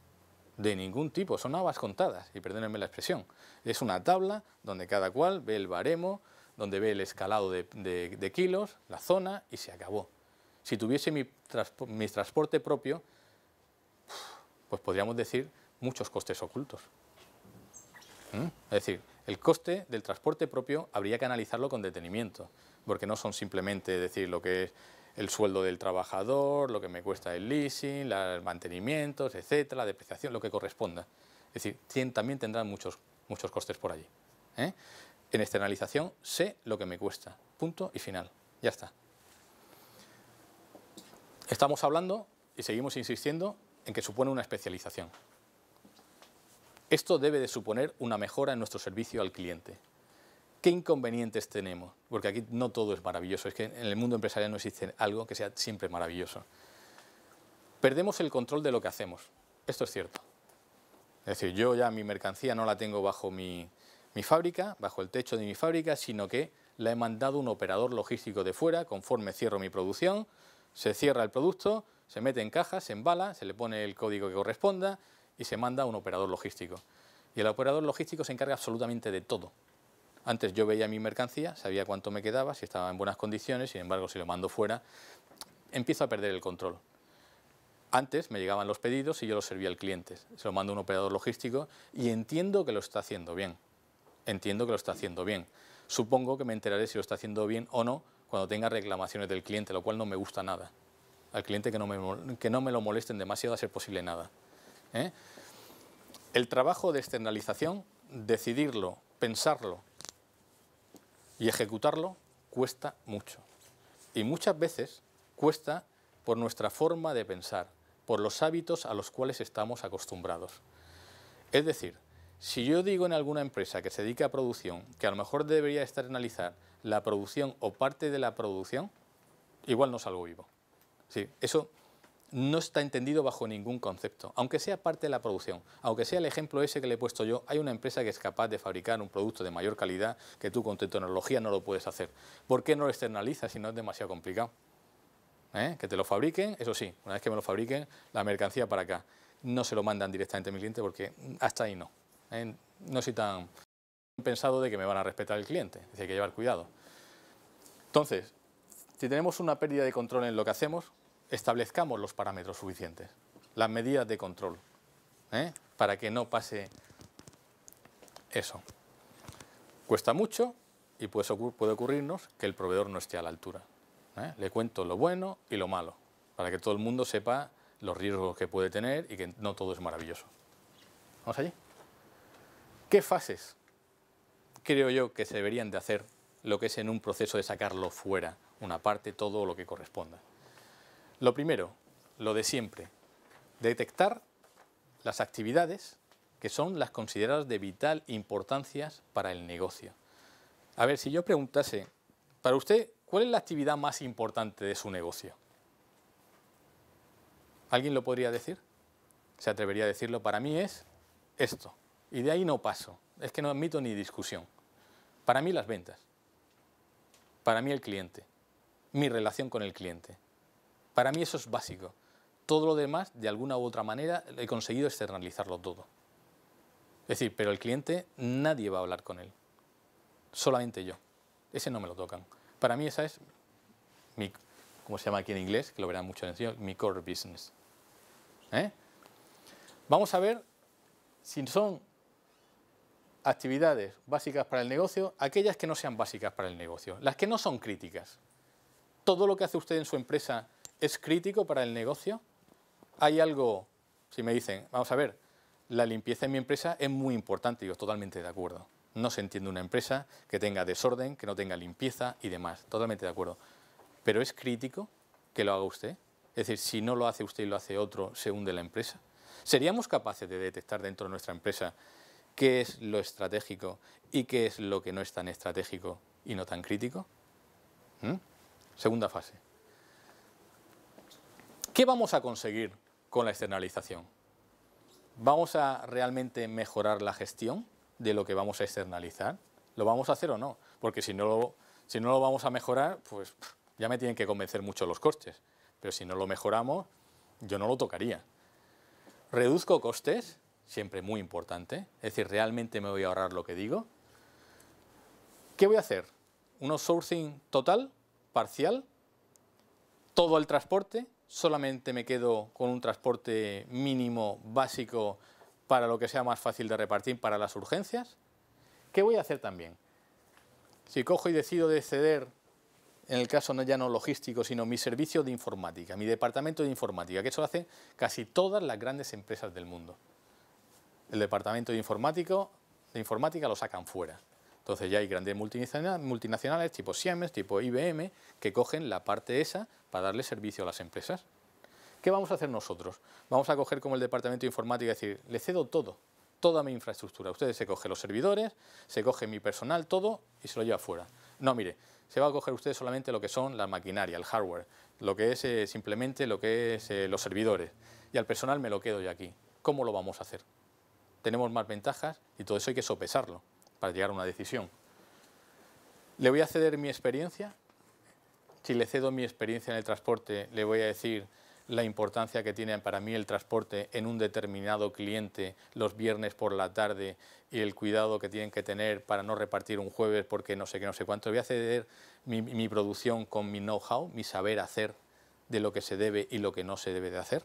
de ningún tipo, son habas contadas, y perdónenme la expresión. Es una tabla donde cada cual ve el baremo, donde ve el escalado de, kilos, la zona, y se acabó. Si tuviese mi, transporte propio, pues podríamos decir muchos costes ocultos. ¿Mm? Es decir, el coste del transporte propio habría que analizarlo con detenimiento porque no son simplemente decir lo que es el sueldo del trabajador, lo que me cuesta el leasing, los mantenimientos, etcétera, la depreciación, lo que corresponda. Es decir, también tendrán muchos, muchos costes por allí. ¿eh? En externalización sé lo que me cuesta, punto y final, ya está. Estamos hablando y seguimos insistiendo en que supone una especialización. Esto debe de suponer una mejora en nuestro servicio al cliente, ¿Qué inconvenientes tenemos? Porque aquí no todo es maravilloso, es que en el mundo empresarial no existe algo que sea siempre maravilloso. Perdemos el control de lo que hacemos, esto es cierto. Es decir, yo ya mi mercancía no la tengo bajo mi, fábrica, bajo el techo de mi fábrica, sino que la he mandado un operador logístico de fuera, conforme cierro mi producción, se cierra el producto, se mete en caja, se embala, se le pone el código que corresponda y se manda a un operador logístico. Y el operador logístico se encarga absolutamente de todo. Antes yo veía mi mercancía, sabía cuánto me quedaba, si estaba en buenas condiciones, sin embargo, si lo mando fuera, empiezo a perder el control. Antes me llegaban los pedidos y yo los servía al cliente. Se lo mando a un operador logístico y entiendo que lo está haciendo bien. Entiendo que lo está haciendo bien. Supongo que me enteraré si lo está haciendo bien o no cuando tenga reclamaciones del cliente, lo cual no me gusta nada. Al cliente que no me, que no me lo molesten demasiado a ser posible nada. ¿eh? El trabajo de externalización, decidirlo, pensarlo, y ejecutarlo cuesta mucho. Y muchas veces cuesta por nuestra forma de pensar, por los hábitos a los cuales estamos acostumbrados. Es decir, si yo digo en alguna empresa que se dedica a producción que a lo mejor debería externalizar la producción o parte de la producción, igual no salgo vivo. Sí, eso no está entendido bajo ningún concepto, aunque sea parte de la producción, aunque sea el ejemplo ese que le he puesto yo, hay una empresa que es capaz de fabricar un producto de mayor calidad que tú con tu tecnología no lo puedes hacer. ¿Por qué no lo externalizas si no es demasiado complicado? ¿Eh? Que te lo fabriquen, eso sí, una vez que me lo fabriquen, la mercancía para acá. No se lo mandan directamente a mi cliente porque hasta ahí no. ¿eh? No soy tan pensado de que me van a respetar el cliente, es hay que llevar cuidado. Entonces, si tenemos una pérdida de control en lo que hacemos, establezcamos los parámetros suficientes, las medidas de control, ¿eh? para que no pase eso. Cuesta mucho y puede, ocurrirnos que el proveedor no esté a la altura. ¿eh? Le cuento lo bueno y lo malo, para que todo el mundo sepa los riesgos que puede tener y que no todo es maravilloso. ¿Vamos allí? ¿Qué fases creo yo que se deberían de hacer lo que es en un proceso de sacarlo fuera, una parte, todo lo que corresponda? Lo primero, lo de siempre, detectar las actividades que son las consideradas de vital importancia para el negocio. A ver, si yo preguntase, para usted, ¿cuál es la actividad más importante de su negocio? ¿Alguien lo podría decir? Se atrevería a decirlo, para mí es esto. Y de ahí no paso, es que no admito ni discusión. Para mí las ventas, para mí el cliente, mi relación con el cliente. Para mí eso es básico. Todo lo demás, de alguna u otra manera, he conseguido externalizarlo todo. Es decir, pero el cliente nadie va a hablar con él, solamente yo. Ese no me lo tocan. Para mí esa es mi, como se llama aquí en inglés, que lo verán mucho en mi core business. ¿Eh? Vamos a ver si son actividades básicas para el negocio, aquellas que no sean básicas para el negocio, las que no son críticas. Todo lo que hace usted en su empresa es crítico para el negocio? ¿Hay algo, si me dicen, vamos a ver, la limpieza en mi empresa es muy importante, yo totalmente de acuerdo. No se entiende una empresa que tenga desorden, que no tenga limpieza y demás, totalmente de acuerdo. Pero es crítico que lo haga usted. Es decir, si no lo hace usted y lo hace otro, se hunde la empresa. ¿Seríamos capaces de detectar dentro de nuestra empresa qué es lo estratégico y qué es lo que no es tan estratégico y no tan crítico? ¿Mm? Segunda fase. ¿Qué vamos a conseguir con la externalización? ¿Vamos a realmente mejorar la gestión de lo que vamos a externalizar? ¿Lo vamos a hacer o no? Porque si no lo, si no lo vamos a mejorar, pues ya me tienen que convencer mucho los costes. Pero si no lo mejoramos, yo no lo tocaría. ¿Reduzco costes? Siempre muy importante. Es decir, ¿realmente me voy a ahorrar lo que digo? ¿Qué voy a hacer? ¿Un outsourcing total? ¿Parcial? ¿Todo el transporte? solamente me quedo con un transporte mínimo básico para lo que sea más fácil de repartir para las urgencias? ¿Qué voy a hacer también? Si cojo y decido de ceder, en el caso no ya no logístico, sino mi servicio de informática, mi departamento de informática, que eso lo hacen casi todas las grandes empresas del mundo. El departamento de, informático, de informática lo sacan fuera. Entonces ya hay grandes multinacionales tipo Siemens, tipo IBM, que cogen la parte esa para darle servicio a las empresas. ¿Qué vamos a hacer nosotros? Vamos a coger como el departamento de informática y decir, le cedo todo, toda mi infraestructura. Ustedes se cogen los servidores, se coge mi personal, todo y se lo lleva fuera. No, mire, se va a coger usted solamente lo que son la maquinaria, el hardware, lo que es eh, simplemente lo que es eh, los servidores. Y al personal me lo quedo yo aquí. ¿Cómo lo vamos a hacer? Tenemos más ventajas y todo eso hay que sopesarlo para llegar a una decisión. Le voy a ceder mi experiencia. Si le cedo mi experiencia en el transporte, le voy a decir la importancia que tiene para mí el transporte en un determinado cliente los viernes por la tarde y el cuidado que tienen que tener para no repartir un jueves porque no sé qué, no sé cuánto. Voy a ceder mi, producción con mi know-how, mi saber hacer de lo que se debe y lo que no se debe de hacer.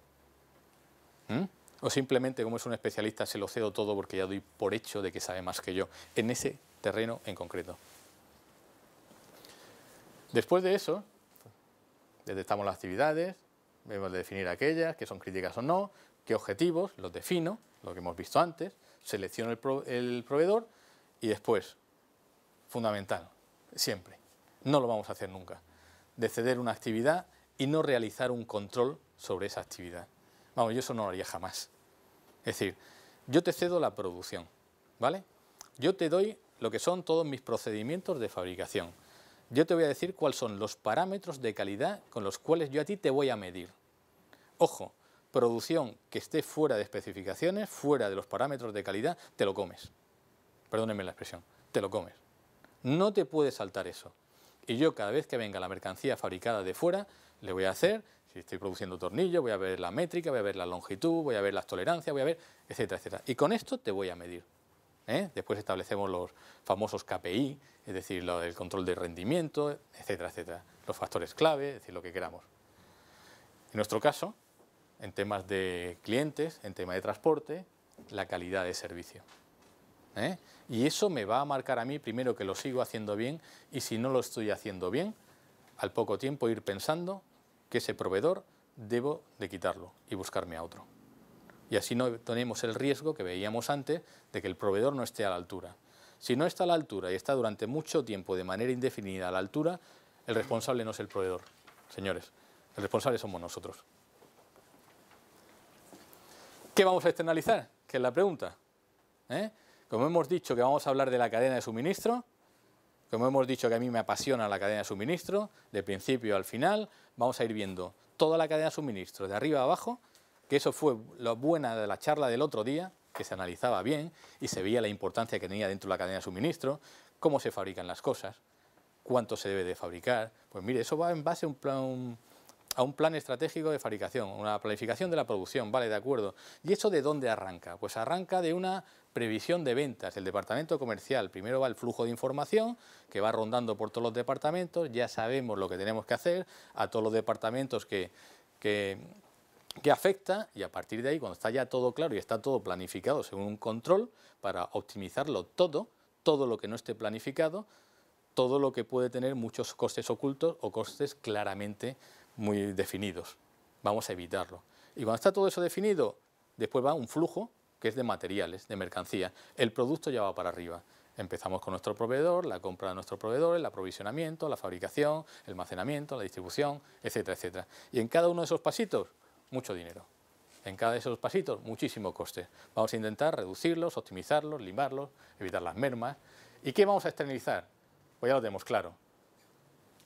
¿Mm? o simplemente como es un especialista se lo cedo todo porque ya doy por hecho de que sabe más que yo en ese terreno en concreto. Después de eso, detectamos las actividades, debemos de definir aquellas que son críticas o no, qué objetivos, los defino, lo que hemos visto antes, selecciono el, el proveedor y después, fundamental, siempre, no lo vamos a hacer nunca, de ceder una actividad y no realizar un control sobre esa actividad. Vamos, yo eso no lo haría jamás. Es decir, yo te cedo la producción, ¿vale? Yo te doy lo que son todos mis procedimientos de fabricación. Yo te voy a decir cuáles son los parámetros de calidad con los cuales yo a ti te voy a medir. Ojo, producción que esté fuera de especificaciones, fuera de los parámetros de calidad, te lo comes. Perdónenme la expresión, te lo comes. No te puede saltar eso. Y yo cada vez que venga la mercancía fabricada de fuera, le voy a hacer estoy produciendo tornillo, voy a ver la métrica, voy a ver la longitud, voy a ver las tolerancias, voy a ver, etcétera, etcétera. Y con esto te voy a medir. ¿eh? Después establecemos los famosos KPI, es decir, el control de rendimiento, etcétera, etcétera. Los factores clave, es decir, lo que queramos. En nuestro caso, en temas de clientes, en tema de transporte, la calidad de servicio. ¿eh? Y eso me va a marcar a mí primero que lo sigo haciendo bien y si no lo estoy haciendo bien, al poco tiempo ir pensando que ese proveedor debo de quitarlo y buscarme a otro. Y así no tenemos el riesgo que veíamos antes de que el proveedor no esté a la altura. Si no está a la altura y está durante mucho tiempo de manera indefinida a la altura, el responsable no es el proveedor, señores. El responsable somos nosotros. ¿Qué vamos a externalizar? ¿Qué es la pregunta. ¿eh? Como hemos dicho que vamos a hablar de la cadena de suministro, como hemos dicho que a mí me apasiona la cadena de suministro, de principio al final, vamos a ir viendo toda la cadena de suministro, de arriba a abajo, que eso fue lo buena de la charla del otro día, que se analizaba bien y se veía la importancia que tenía dentro de la cadena de suministro, cómo se fabrican las cosas, cuánto se debe de fabricar. Pues mire, eso va en base a un plan, a un plan estratégico de fabricación, una planificación de la producción, vale, de acuerdo. ¿Y eso de dónde arranca? Pues arranca de una previsión de ventas. El departamento comercial, primero va el flujo de información que va rondando por todos los departamentos, ya sabemos lo que tenemos que hacer a todos los departamentos que, que, que afecta y a partir de ahí, cuando está ya todo claro y está todo planificado según un control, para optimizarlo todo, todo lo que no esté planificado, todo lo que puede tener muchos costes ocultos o costes claramente muy definidos. Vamos a evitarlo. Y cuando está todo eso definido, después va un flujo que es de materiales, de mercancía, el producto ya va para arriba. Empezamos con nuestro proveedor, la compra de nuestro proveedor, el aprovisionamiento, la fabricación, el almacenamiento, la distribución, etcétera, etcétera. Y en cada uno de esos pasitos, mucho dinero. En cada de esos pasitos, muchísimo coste. Vamos a intentar reducirlos, optimizarlos, limarlos, evitar las mermas. ¿Y qué vamos a externalizar? Pues ya lo tenemos claro.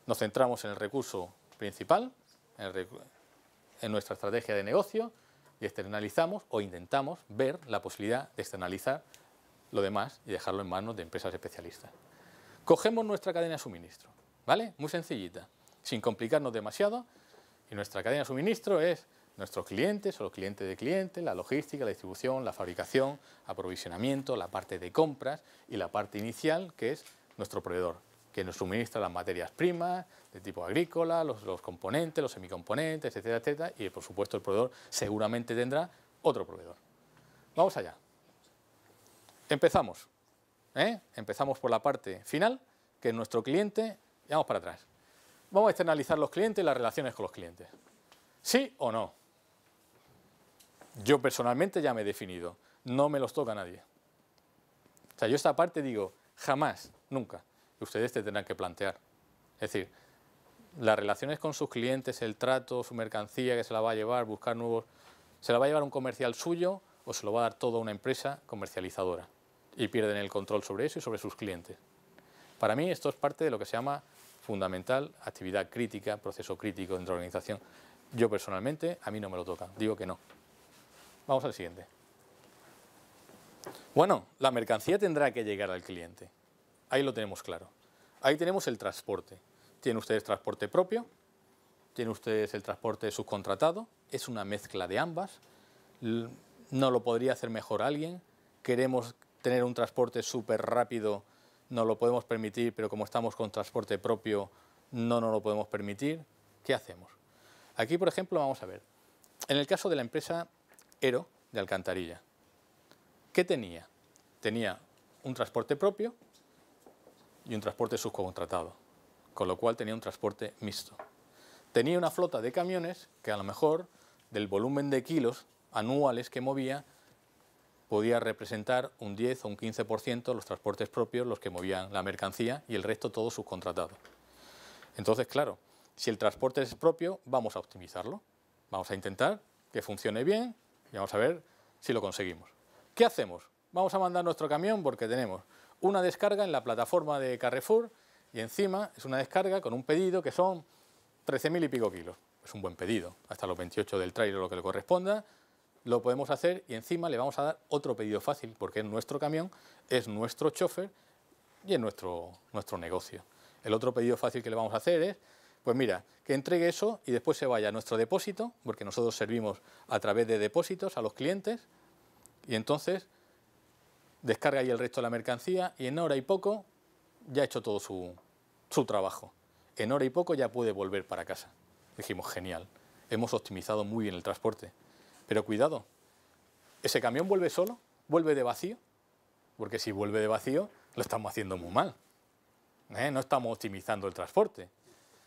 Nos centramos en el recurso principal, en nuestra estrategia de negocio, y externalizamos o intentamos ver la posibilidad de externalizar lo demás y dejarlo en manos de empresas especialistas. Cogemos nuestra cadena de suministro, ¿vale? Muy sencillita, sin complicarnos demasiado. Y nuestra cadena de suministro es nuestros clientes o los clientes de cliente, la logística, la distribución, la fabricación, aprovisionamiento, la parte de compras y la parte inicial que es nuestro proveedor, que nos suministra las materias primas de tipo agrícola, los, componentes, los semicomponentes, etcétera, etcétera, y por supuesto el proveedor seguramente tendrá otro proveedor. Vamos allá. Empezamos. ¿eh? Empezamos por la parte final, que es nuestro cliente, y vamos para atrás. Vamos a externalizar los clientes y las relaciones con los clientes. ¿Sí o no? Yo personalmente ya me he definido, no me los toca nadie. O sea, yo esta parte digo, jamás, nunca ustedes te tendrán que plantear. Es decir, las relaciones con sus clientes, el trato, su mercancía que se la va a llevar, buscar nuevos... ¿Se la va a llevar un comercial suyo o se lo va a dar toda una empresa comercializadora? Y pierden el control sobre eso y sobre sus clientes. Para mí esto es parte de lo que se llama fundamental, actividad crítica, proceso crítico dentro de la organización. Yo personalmente, a mí no me lo toca, digo que no. Vamos al siguiente. Bueno, la mercancía tendrá que llegar al cliente. Ahí lo tenemos claro. Ahí tenemos el transporte. Tienen ustedes transporte propio, tienen ustedes el transporte subcontratado, es una mezcla de ambas. No lo podría hacer mejor alguien. Queremos tener un transporte súper rápido, no lo podemos permitir, pero como estamos con transporte propio, no nos lo podemos permitir. ¿Qué hacemos? Aquí, por ejemplo, vamos a ver. En el caso de la empresa Ero de Alcantarilla, ¿qué tenía? Tenía un transporte propio, y un transporte subcontratado, con lo cual tenía un transporte mixto. Tenía una flota de camiones que a lo mejor del volumen de kilos anuales que movía podía representar un 10 o un 15% los transportes propios, los que movían la mercancía y el resto todo subcontratado. Entonces, claro, si el transporte es propio, vamos a optimizarlo. Vamos a intentar que funcione bien y vamos a ver si lo conseguimos. ¿Qué hacemos? Vamos a mandar nuestro camión porque tenemos una descarga en la plataforma de Carrefour y encima es una descarga con un pedido que son 13.000 y pico kilos. Es un buen pedido, hasta los 28 del trailer lo que le corresponda, lo podemos hacer y encima le vamos a dar otro pedido fácil porque es nuestro camión, es nuestro chofer y es nuestro, nuestro negocio. El otro pedido fácil que le vamos a hacer es, pues mira, que entregue eso y después se vaya a nuestro depósito, porque nosotros servimos a través de depósitos a los clientes y entonces descarga ahí el resto de la mercancía y en hora y poco ya ha hecho todo su, trabajo. En hora y poco ya puede volver para casa. Dijimos, genial, hemos optimizado muy bien el transporte. Pero cuidado, ¿ese camión vuelve solo? ¿Vuelve de vacío? Porque si vuelve de vacío, lo estamos haciendo muy mal. ¿eh? No estamos optimizando el transporte.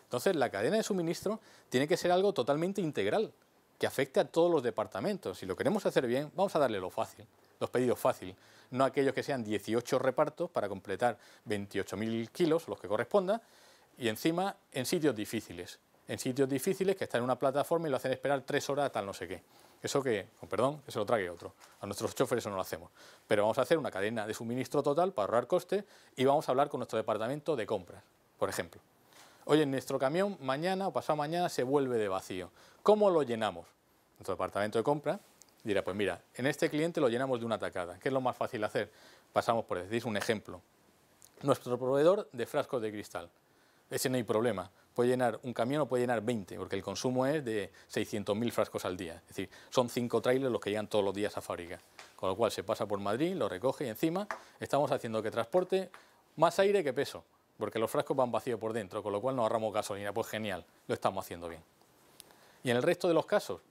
Entonces, la cadena de suministro tiene que ser algo totalmente integral, que afecte a todos los departamentos. Si lo queremos hacer bien, vamos a darle lo fácil los pedidos fácil, no aquellos que sean 18 repartos para completar 28.000 kilos, los que correspondan, y encima en sitios difíciles, en sitios difíciles que están en una plataforma y lo hacen esperar tres horas a tal no sé qué. Eso que, perdón, que se lo trague otro. A nuestros choferes eso no lo hacemos. Pero vamos a hacer una cadena de suministro total para ahorrar costes y vamos a hablar con nuestro departamento de compras, por ejemplo. Oye, nuestro camión mañana o pasado mañana se vuelve de vacío. ¿Cómo lo llenamos? Nuestro departamento de compras dirá, pues mira, en este cliente lo llenamos de una tacada. ¿Qué es lo más fácil de hacer? Pasamos por decir un ejemplo. Nuestro proveedor de frascos de cristal. Ese no hay problema. Puede llenar un camión o puede llenar 20, porque el consumo es de 600.000 frascos al día. Es decir, son cinco trailers los que llegan todos los días a fábrica. Con lo cual se pasa por Madrid, lo recoge y encima estamos haciendo que transporte más aire que peso, porque los frascos van vacíos por dentro, con lo cual no ahorramos gasolina. Pues genial, lo estamos haciendo bien. Y en el resto de los casos,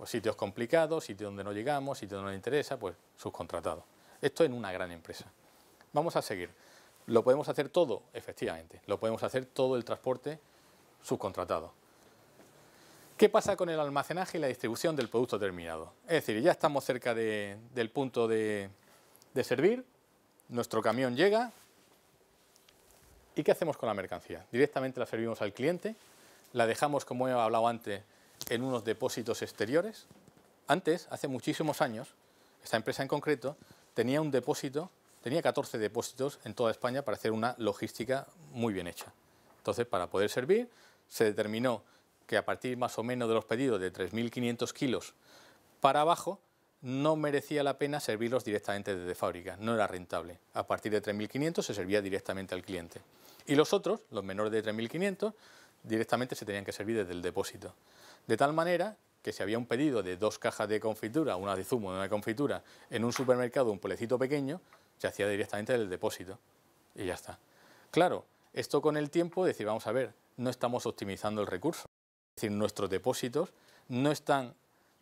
pues sitios complicados, sitios donde no llegamos, sitios donde no nos interesa, pues subcontratado... Esto en una gran empresa. Vamos a seguir. ¿Lo podemos hacer todo? Efectivamente, lo podemos hacer todo el transporte subcontratado. ¿Qué pasa con el almacenaje y la distribución del producto terminado? Es decir, ya estamos cerca del punto de, de servir, nuestro camión llega, ¿y qué hacemos con la mercancía? Directamente la servimos al cliente, la dejamos, como he hablado antes, en unos depósitos exteriores. Antes, hace muchísimos años, esta empresa en concreto tenía un depósito, tenía 14 depósitos en toda España para hacer una logística muy bien hecha. Entonces, para poder servir, se determinó que a partir más o menos de los pedidos de 3.500 kilos para abajo, no merecía la pena servirlos directamente desde fábrica, no era rentable. A partir de 3.500 se servía directamente al cliente. Y los otros, los menores de 3.500, directamente se tenían que servir desde el depósito. De tal manera que si había un pedido de dos cajas de confitura, una de zumo una de confitura, en un supermercado, un pueblecito pequeño, se hacía directamente del depósito. Y ya está. Claro, esto con el tiempo, decir, vamos a ver, no estamos optimizando el recurso. Es decir, nuestros depósitos no están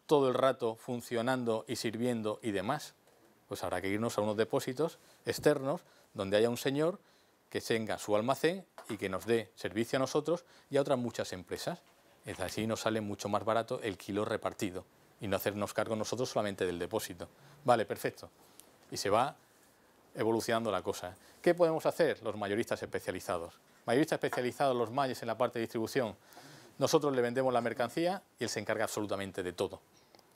todo el rato funcionando y sirviendo y demás. Pues habrá que irnos a unos depósitos externos donde haya un señor que tenga su almacén y que nos dé servicio a nosotros y a otras muchas empresas. Es así nos sale mucho más barato el kilo repartido y no hacernos cargo nosotros solamente del depósito. Vale, perfecto. Y se va evolucionando la cosa. ¿Qué podemos hacer los mayoristas especializados? Mayoristas especializados, los mayes en la parte de distribución. Nosotros le vendemos la mercancía y él se encarga absolutamente de todo.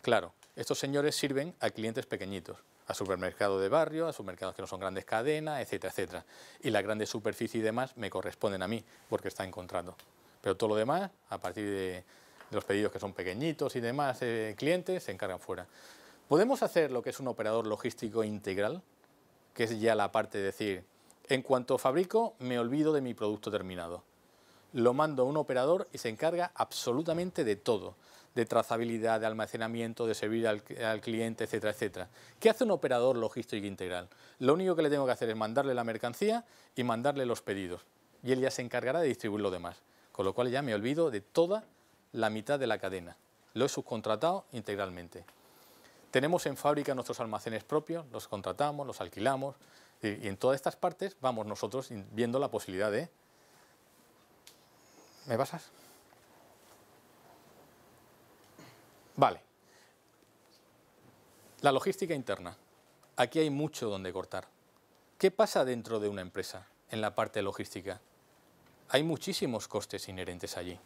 Claro, estos señores sirven a clientes pequeñitos a supermercados de barrio, a supermercados que no son grandes cadenas, etcétera, etcétera. Y las grandes superficie y demás me corresponden a mí, porque está encontrando... Pero todo lo demás, a partir de, los pedidos que son pequeñitos y demás, eh, clientes, se encargan fuera. ¿Podemos hacer lo que es un operador logístico integral? Que es ya la parte de decir, en cuanto fabrico, me olvido de mi producto terminado. Lo mando a un operador y se encarga absolutamente de todo de trazabilidad, de almacenamiento, de servir al, cliente, etcétera, etcétera. ¿Qué hace un operador logístico integral? Lo único que le tengo que hacer es mandarle la mercancía y mandarle los pedidos. Y él ya se encargará de distribuir lo demás. Con lo cual ya me olvido de toda la mitad de la cadena. Lo he subcontratado integralmente. Tenemos en fábrica nuestros almacenes propios, los contratamos, los alquilamos, y en todas estas partes vamos nosotros viendo la posibilidad de... ¿Me pasas? Vale. La logística interna. Aquí hay mucho donde cortar. ¿Qué pasa dentro de una empresa en la parte logística? Hay muchísimos costes inherentes allí.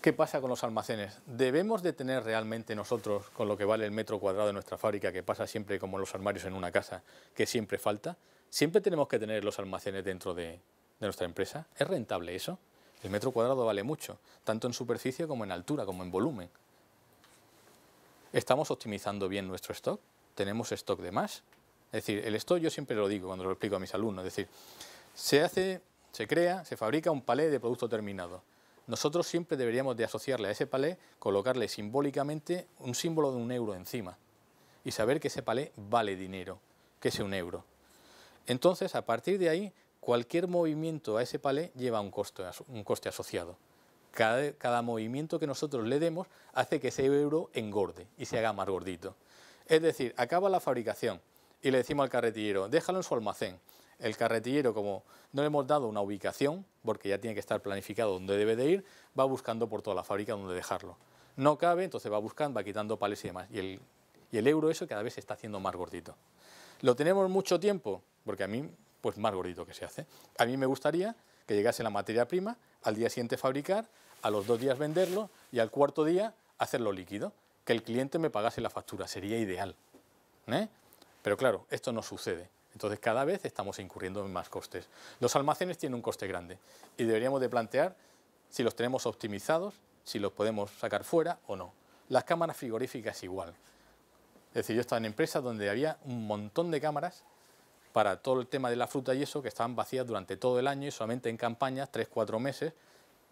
¿Qué pasa con los almacenes? ¿Debemos de tener realmente nosotros, con lo que vale el metro cuadrado de nuestra fábrica, que pasa siempre como los armarios en una casa, que siempre falta? ¿Siempre tenemos que tener los almacenes dentro de, de nuestra empresa? ¿Es rentable eso? El metro cuadrado vale mucho, tanto en superficie como en altura, como en volumen. ¿Estamos optimizando bien nuestro stock? ¿Tenemos stock de más? Es decir, el stock yo siempre lo digo cuando lo explico a mis alumnos, es decir, se hace, se crea, se fabrica un palé de producto terminado. Nosotros siempre deberíamos de asociarle a ese palé, colocarle simbólicamente un símbolo de un euro encima y saber que ese palé vale dinero, que es un euro. Entonces, a partir de ahí, cualquier movimiento a ese palé lleva un coste, un coste asociado. Cada, movimiento que nosotros le demos hace que ese euro engorde y se haga más gordito. Es decir, acaba la fabricación y le decimos al carretillero, déjalo en su almacén. El carretillero, como no le hemos dado una ubicación, porque ya tiene que estar planificado dónde debe de ir, va buscando por toda la fábrica dónde dejarlo. No cabe, entonces va buscando, va quitando palés y demás. y el euro eso cada vez se está haciendo más gordito. ¿Lo tenemos mucho tiempo? Porque a mí pues más gordito que se hace. A mí me gustaría que llegase la materia prima, al día siguiente fabricar, a los dos días venderlo y al cuarto día hacerlo líquido, que el cliente me pagase la factura, sería ideal. ¿eh? Pero claro, esto no sucede. Entonces cada vez estamos incurriendo en más costes. Los almacenes tienen un coste grande y deberíamos de plantear si los tenemos optimizados, si los podemos sacar fuera o no. Las cámaras frigoríficas igual. Es decir, yo estaba en empresas donde había un montón de cámaras para todo el tema de la fruta y eso, que están vacías durante todo el año y solamente en campañas, tres, cuatro meses,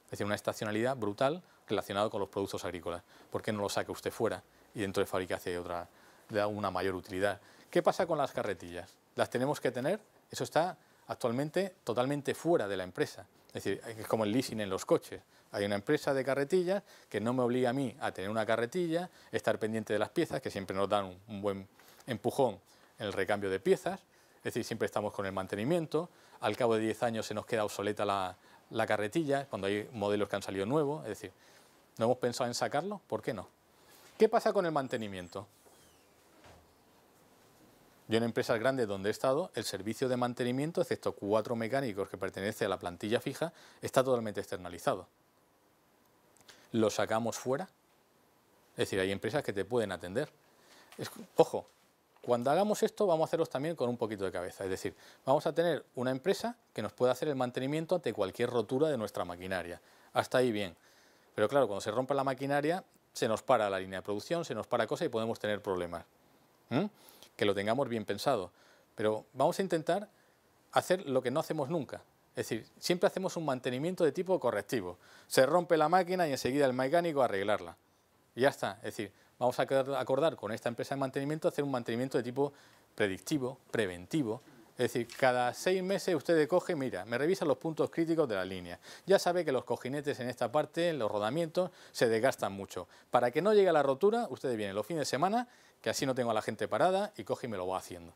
es decir, una estacionalidad brutal relacionada con los productos agrícolas. ¿Por qué no lo saca usted fuera? Y dentro de fábrica hay otra, le da una mayor utilidad. ¿Qué pasa con las carretillas? ¿Las tenemos que tener? Eso está actualmente totalmente fuera de la empresa. Es decir, es como el leasing en los coches. Hay una empresa de carretillas que no me obliga a mí a tener una carretilla, estar pendiente de las piezas, que siempre nos dan un, un buen empujón en el recambio de piezas, es decir, siempre estamos con el mantenimiento, al cabo de 10 años se nos queda obsoleta la, carretilla, cuando hay modelos que han salido nuevos, es decir, ¿no hemos pensado en sacarlo? ¿Por qué no? ¿Qué pasa con el mantenimiento? Yo en empresas grandes donde he estado, el servicio de mantenimiento, excepto cuatro mecánicos que pertenece a la plantilla fija, está totalmente externalizado. ¿Lo sacamos fuera? Es decir, hay empresas que te pueden atender. ojo, cuando hagamos esto vamos a hacerlos también con un poquito de cabeza, es decir, vamos a tener una empresa que nos pueda hacer el mantenimiento ante cualquier rotura de nuestra maquinaria. Hasta ahí bien. Pero claro, cuando se rompe la maquinaria se nos para la línea de producción, se nos para cosa y podemos tener problemas. Que lo tengamos bien pensado. Pero vamos a intentar hacer lo que no hacemos nunca. Es decir, siempre hacemos un mantenimiento de tipo correctivo. Se rompe la máquina y enseguida el mecánico arreglarla. Y ya está. Es decir, vamos a acordar con esta empresa de mantenimiento hacer un mantenimiento de tipo predictivo, preventivo, es decir, cada seis meses usted coge, mira, me revisa los puntos críticos de la línea. Ya sabe que los cojinetes en esta parte, en los rodamientos, se desgastan mucho. Para que no llegue a la rotura, ustedes vienen los fines de semana, que así no tengo a la gente parada, y coge y me lo va haciendo.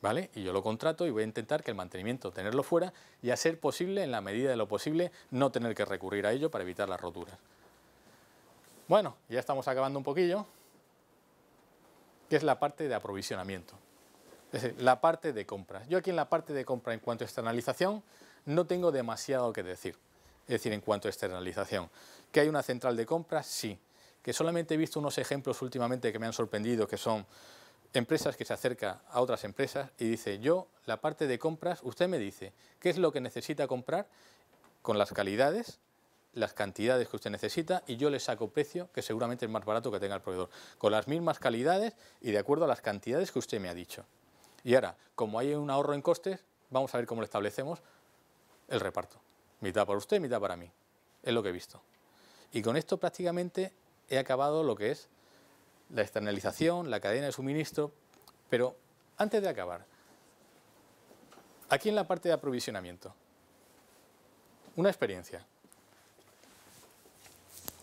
¿Vale? Y yo lo contrato y voy a intentar que el mantenimiento, tenerlo fuera y a ser posible, en la medida de lo posible, no tener que recurrir a ello para evitar las roturas. Bueno, ya estamos acabando un poquillo, que es la parte de aprovisionamiento. Es decir, la parte de compras. Yo aquí en la parte de compra, en cuanto a externalización, no tengo demasiado que decir. Es decir, en cuanto a externalización. ¿Que hay una central de compras? Sí. Que solamente he visto unos ejemplos últimamente que me han sorprendido, que son empresas que se acercan a otras empresas y dice, yo, la parte de compras, usted me dice qué es lo que necesita comprar con las calidades las cantidades que usted necesita y yo le saco precio que seguramente es más barato que tenga el proveedor, con las mismas calidades y de acuerdo a las cantidades que usted me ha dicho. Y ahora, como hay un ahorro en costes, vamos a ver cómo lo establecemos el reparto. Mitad para usted, mitad para mí. Es lo que he visto. Y con esto prácticamente he acabado lo que es la externalización, la cadena de suministro, pero antes de acabar, aquí en la parte de aprovisionamiento, una experiencia.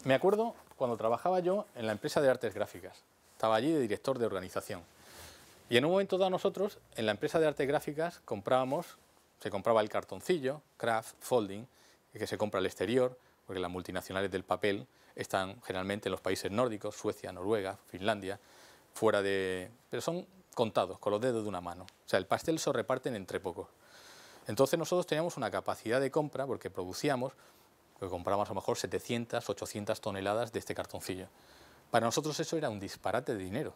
Me acuerdo cuando trabajaba yo en la empresa de artes gráficas. Estaba allí de director de organización. Y en un momento dado nosotros, en la empresa de artes gráficas, comprábamos, se compraba el cartoncillo, craft, folding, que se compra al exterior, porque las multinacionales del papel están generalmente en los países nórdicos, Suecia, Noruega, Finlandia, fuera de... pero son contados, con los dedos de una mano. O sea, el pastel se reparten entre pocos. Entonces nosotros teníamos una capacidad de compra, porque producíamos que comprábamos a lo mejor 700, 800 toneladas de este cartoncillo. Para nosotros eso era un disparate de dinero.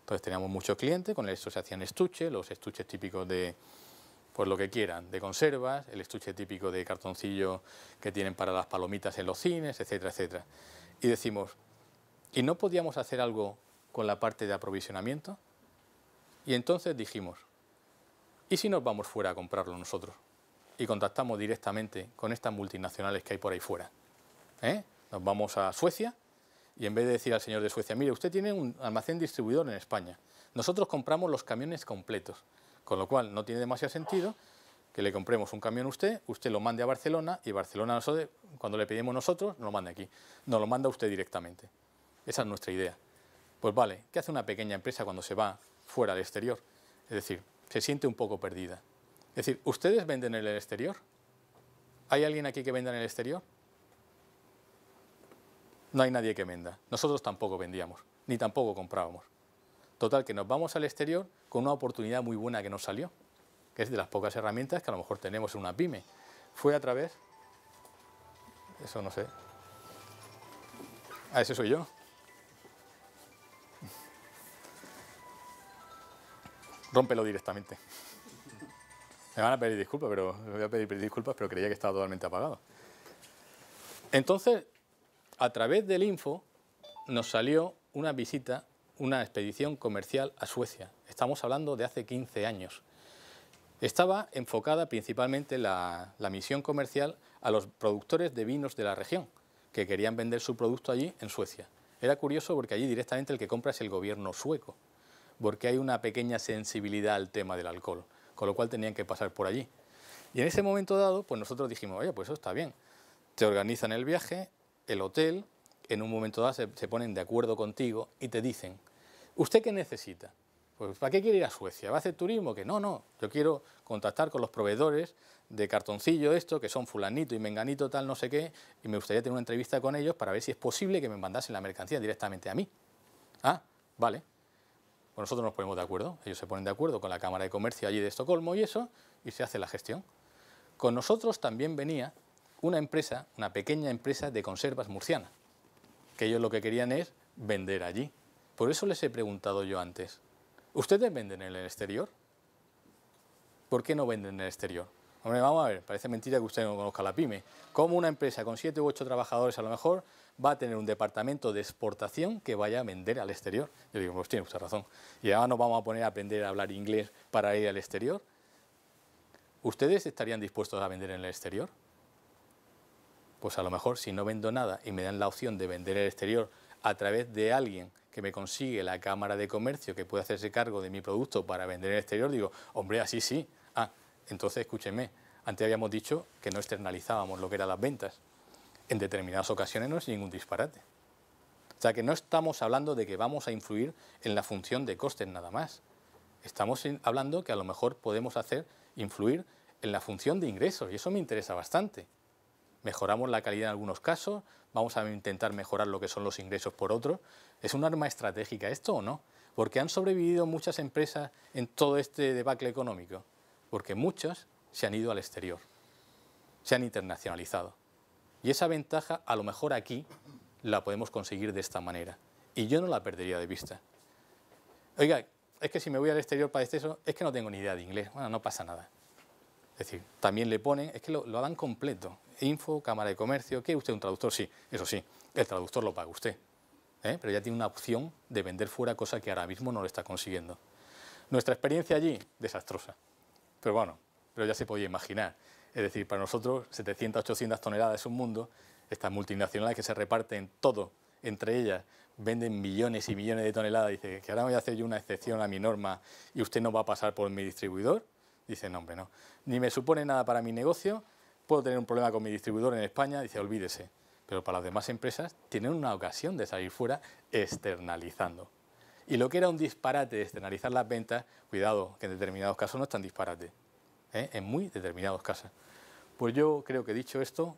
Entonces teníamos mucho clientes, con eso se hacían estuches, los estuches típicos de, pues lo que quieran, de conservas, el estuche típico de cartoncillo que tienen para las palomitas en los cines, etcétera, etcétera. Y decimos, ¿y no podíamos hacer algo con la parte de aprovisionamiento? Y entonces dijimos, ¿y si nos vamos fuera a comprarlo nosotros? y contactamos directamente con estas multinacionales que hay por ahí fuera. ¿eh? Nos vamos a Suecia y en vez de decir al señor de Suecia, mire, usted tiene un almacén distribuidor en España. Nosotros compramos los camiones completos, con lo cual no tiene demasiado sentido que le compremos un camión a usted, usted lo mande a Barcelona y Barcelona cuando le pedimos nosotros, no lo mande aquí. Nos lo manda usted directamente. Esa es nuestra idea. Pues vale, ¿qué hace una pequeña empresa cuando se va fuera al exterior? Es decir, se siente un poco perdida. Es decir, ¿ustedes venden en el exterior? ¿Hay alguien aquí que venda en el exterior? No hay nadie que venda. Nosotros tampoco vendíamos, ni tampoco comprábamos. Total, que nos vamos al exterior con una oportunidad muy buena que nos salió, que es de las pocas herramientas que a lo mejor tenemos en una pyme. Fue a través, eso no sé, a ah, ese soy yo. Rómpelo directamente. Me van a pedir disculpas, pero voy a pedir disculpas, pero creía que estaba totalmente apagado. Entonces, a través del info nos salió una visita, una expedición comercial a Suecia. Estamos hablando de hace 15 años. Estaba enfocada principalmente la misión comercial a los productores de vinos de la región, que querían vender su producto allí en Suecia. Era curioso porque allí directamente el que compra es el gobierno sueco, porque hay una pequeña sensibilidad al tema del alcohol con lo cual tenían que pasar por allí. Y en ese momento dado, pues nosotros dijimos, oye, pues eso está bien. Te organizan el viaje, el hotel, en un momento dado se, ponen de acuerdo contigo y te dicen, ¿usted qué necesita? Pues ¿para qué quiere ir a Suecia? ¿Va a hacer turismo? Que no, no, yo quiero contactar con los proveedores de cartoncillo esto, que son fulanito y menganito tal, no sé qué, y me gustaría tener una entrevista con ellos para ver si es posible que me mandasen la mercancía directamente a mí. Ah, vale, bueno, nosotros nos ponemos de acuerdo, ellos se ponen de acuerdo con la Cámara de Comercio allí de Estocolmo y eso, y se hace la gestión. Con nosotros también venía una empresa, una pequeña empresa de conservas murciana, que ellos lo que querían es vender allí. Por eso les he preguntado yo antes, ¿ustedes venden en el exterior? ¿Por qué no venden en el exterior? Hombre, vamos a ver, parece mentira que usted no conozca la pyme. ¿Cómo una empresa con siete u ocho trabajadores a lo mejor va a tener un departamento de exportación que vaya a vender al exterior? Yo digo, pues tiene usted razón. Y ahora nos vamos a poner a aprender a hablar inglés para ir al exterior. ¿Ustedes estarían dispuestos a vender en el exterior? Pues a lo mejor si no vendo nada y me dan la opción de vender el exterior a través de alguien que me consigue la Cámara de Comercio que puede hacerse cargo de mi producto para vender en el exterior, digo, hombre, así sí. Ah, entonces, escúcheme, antes habíamos dicho que no externalizábamos lo que eran las ventas. En determinadas ocasiones no es ningún disparate. O sea que no estamos hablando de que vamos a influir en la función de costes nada más. Estamos hablando que a lo mejor podemos hacer influir en la función de ingresos y eso me interesa bastante. Mejoramos la calidad en algunos casos, vamos a intentar mejorar lo que son los ingresos por otros. ¿Es un arma estratégica esto o no? Porque han sobrevivido muchas empresas en todo este debacle económico porque muchas se han ido al exterior, se han internacionalizado. Y esa ventaja a lo mejor aquí la podemos conseguir de esta manera. Y yo no la perdería de vista. Oiga, es que si me voy al exterior para eso, es que no tengo ni idea de inglés. Bueno, no pasa nada. Es decir, también le ponen, es que lo, dan completo. Info, Cámara de Comercio, ¿quiere usted un traductor? Sí, eso sí, el traductor lo paga usted. ¿eh? pero ya tiene una opción de vender fuera, cosa que ahora mismo no lo está consiguiendo. Nuestra experiencia allí, desastrosa. Pero bueno, pero ya se podía imaginar. Es decir, para nosotros 700, 800 toneladas es un mundo, estas multinacionales que se reparten todo entre ellas, venden millones y millones de toneladas, dice que ahora voy a hacer yo una excepción a mi norma y usted no va a pasar por mi distribuidor, dice, no, hombre, no, ni me supone nada para mi negocio, puedo tener un problema con mi distribuidor en España, dice, olvídese. Pero para las demás empresas tienen una ocasión de salir fuera externalizando. Y lo que era un disparate de externalizar las ventas, cuidado, que en determinados casos no es tan disparate, ¿eh? en muy determinados casos. Pues yo creo que dicho esto,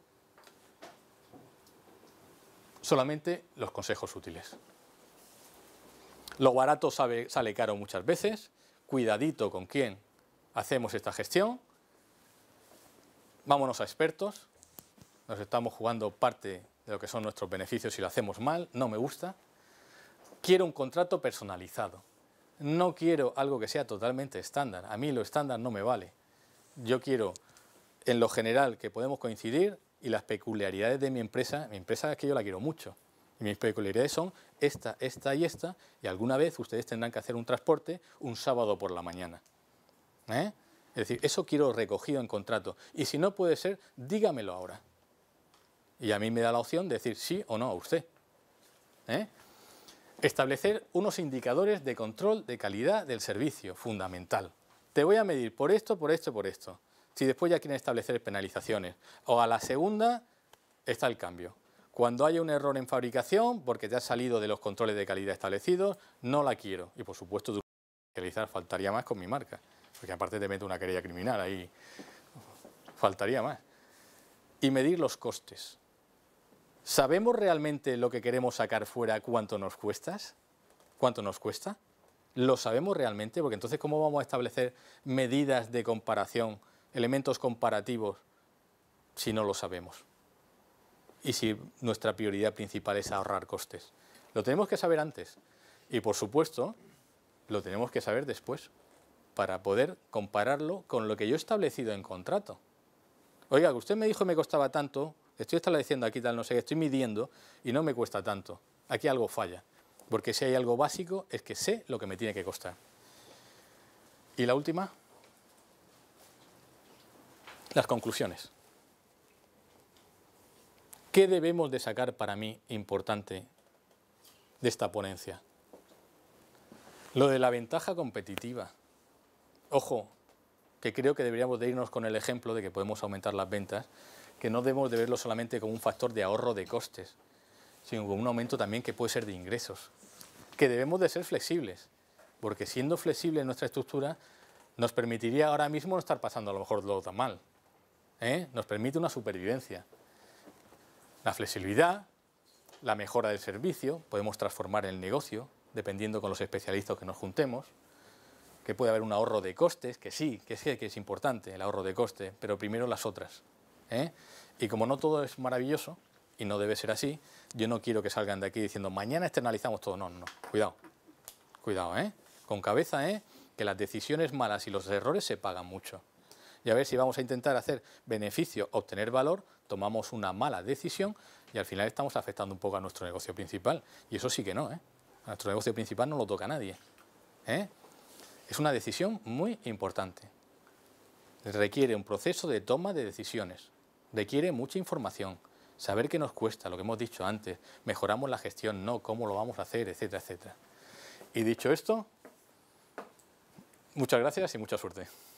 solamente los consejos útiles. Lo barato sale caro muchas veces, cuidadito con quién hacemos esta gestión, vámonos a expertos, nos estamos jugando parte de lo que son nuestros beneficios si lo hacemos mal, no me gusta, Quiero un contrato personalizado. No quiero algo que sea totalmente estándar. A mí lo estándar no me vale. Yo quiero, en lo general, que podemos coincidir y las peculiaridades de mi empresa. Mi empresa es que yo la quiero mucho. Y mis peculiaridades son esta, esta y esta. Y alguna vez ustedes tendrán que hacer un transporte un sábado por la mañana. ¿Eh? Es decir, eso quiero recogido en contrato. Y si no puede ser, dígamelo ahora. Y a mí me da la opción de decir sí o no a usted. ¿Eh? Establecer unos indicadores de control de calidad del servicio, fundamental. Te voy a medir por esto, por esto, por esto. Si después ya quieren establecer penalizaciones. O a la segunda está el cambio. Cuando haya un error en fabricación, porque te has salido de los controles de calidad establecidos, no la quiero. Y por supuesto, tú realizar faltaría más con mi marca. Porque aparte te meto una querella criminal ahí. Faltaría más. Y medir los costes. ¿Sabemos realmente lo que queremos sacar fuera cuánto nos cuesta? ¿Cuánto nos cuesta? ¿Lo sabemos realmente? Porque entonces, ¿cómo vamos a establecer medidas de comparación, elementos comparativos, si no lo sabemos? Y si nuestra prioridad principal es ahorrar costes. Lo tenemos que saber antes. Y, por supuesto, lo tenemos que saber después, para poder compararlo con lo que yo he establecido en contrato. Oiga, usted me dijo que me costaba tanto, estoy estableciendo aquí tal, no sé qué, estoy midiendo y no me cuesta tanto. Aquí algo falla, porque si hay algo básico es que sé lo que me tiene que costar. Y la última, las conclusiones. ¿Qué debemos de sacar para mí importante de esta ponencia? Lo de la ventaja competitiva. Ojo, que creo que deberíamos de irnos con el ejemplo de que podemos aumentar las ventas, que no debemos de verlo solamente como un factor de ahorro de costes, sino como un aumento también que puede ser de ingresos, que debemos de ser flexibles, porque siendo flexible nuestra estructura nos permitiría ahora mismo no estar pasando a lo mejor lo tan mal, ¿eh? nos permite una supervivencia. La flexibilidad, la mejora del servicio, podemos transformar el negocio, dependiendo con los especialistas que nos juntemos, que puede haber un ahorro de costes, que sí, que sí, que es importante el ahorro de costes, pero primero las otras. ¿eh? Y como no todo es maravilloso, y no debe ser así, yo no quiero que salgan de aquí diciendo, mañana externalizamos todo. No, no, no. Cuidado. Cuidado, ¿eh? Con cabeza, ¿eh? Que las decisiones malas y los errores se pagan mucho. Y a ver si vamos a intentar hacer beneficio, obtener valor, tomamos una mala decisión y al final estamos afectando un poco a nuestro negocio principal. Y eso sí que no, ¿eh? A nuestro negocio principal no lo toca a nadie. ¿eh? Es una decisión muy importante. Requiere un proceso de toma de decisiones requiere mucha información, saber qué nos cuesta, lo que hemos dicho antes, mejoramos la gestión, no, cómo lo vamos a hacer, etcétera, etcétera. Y dicho esto, muchas gracias y mucha suerte.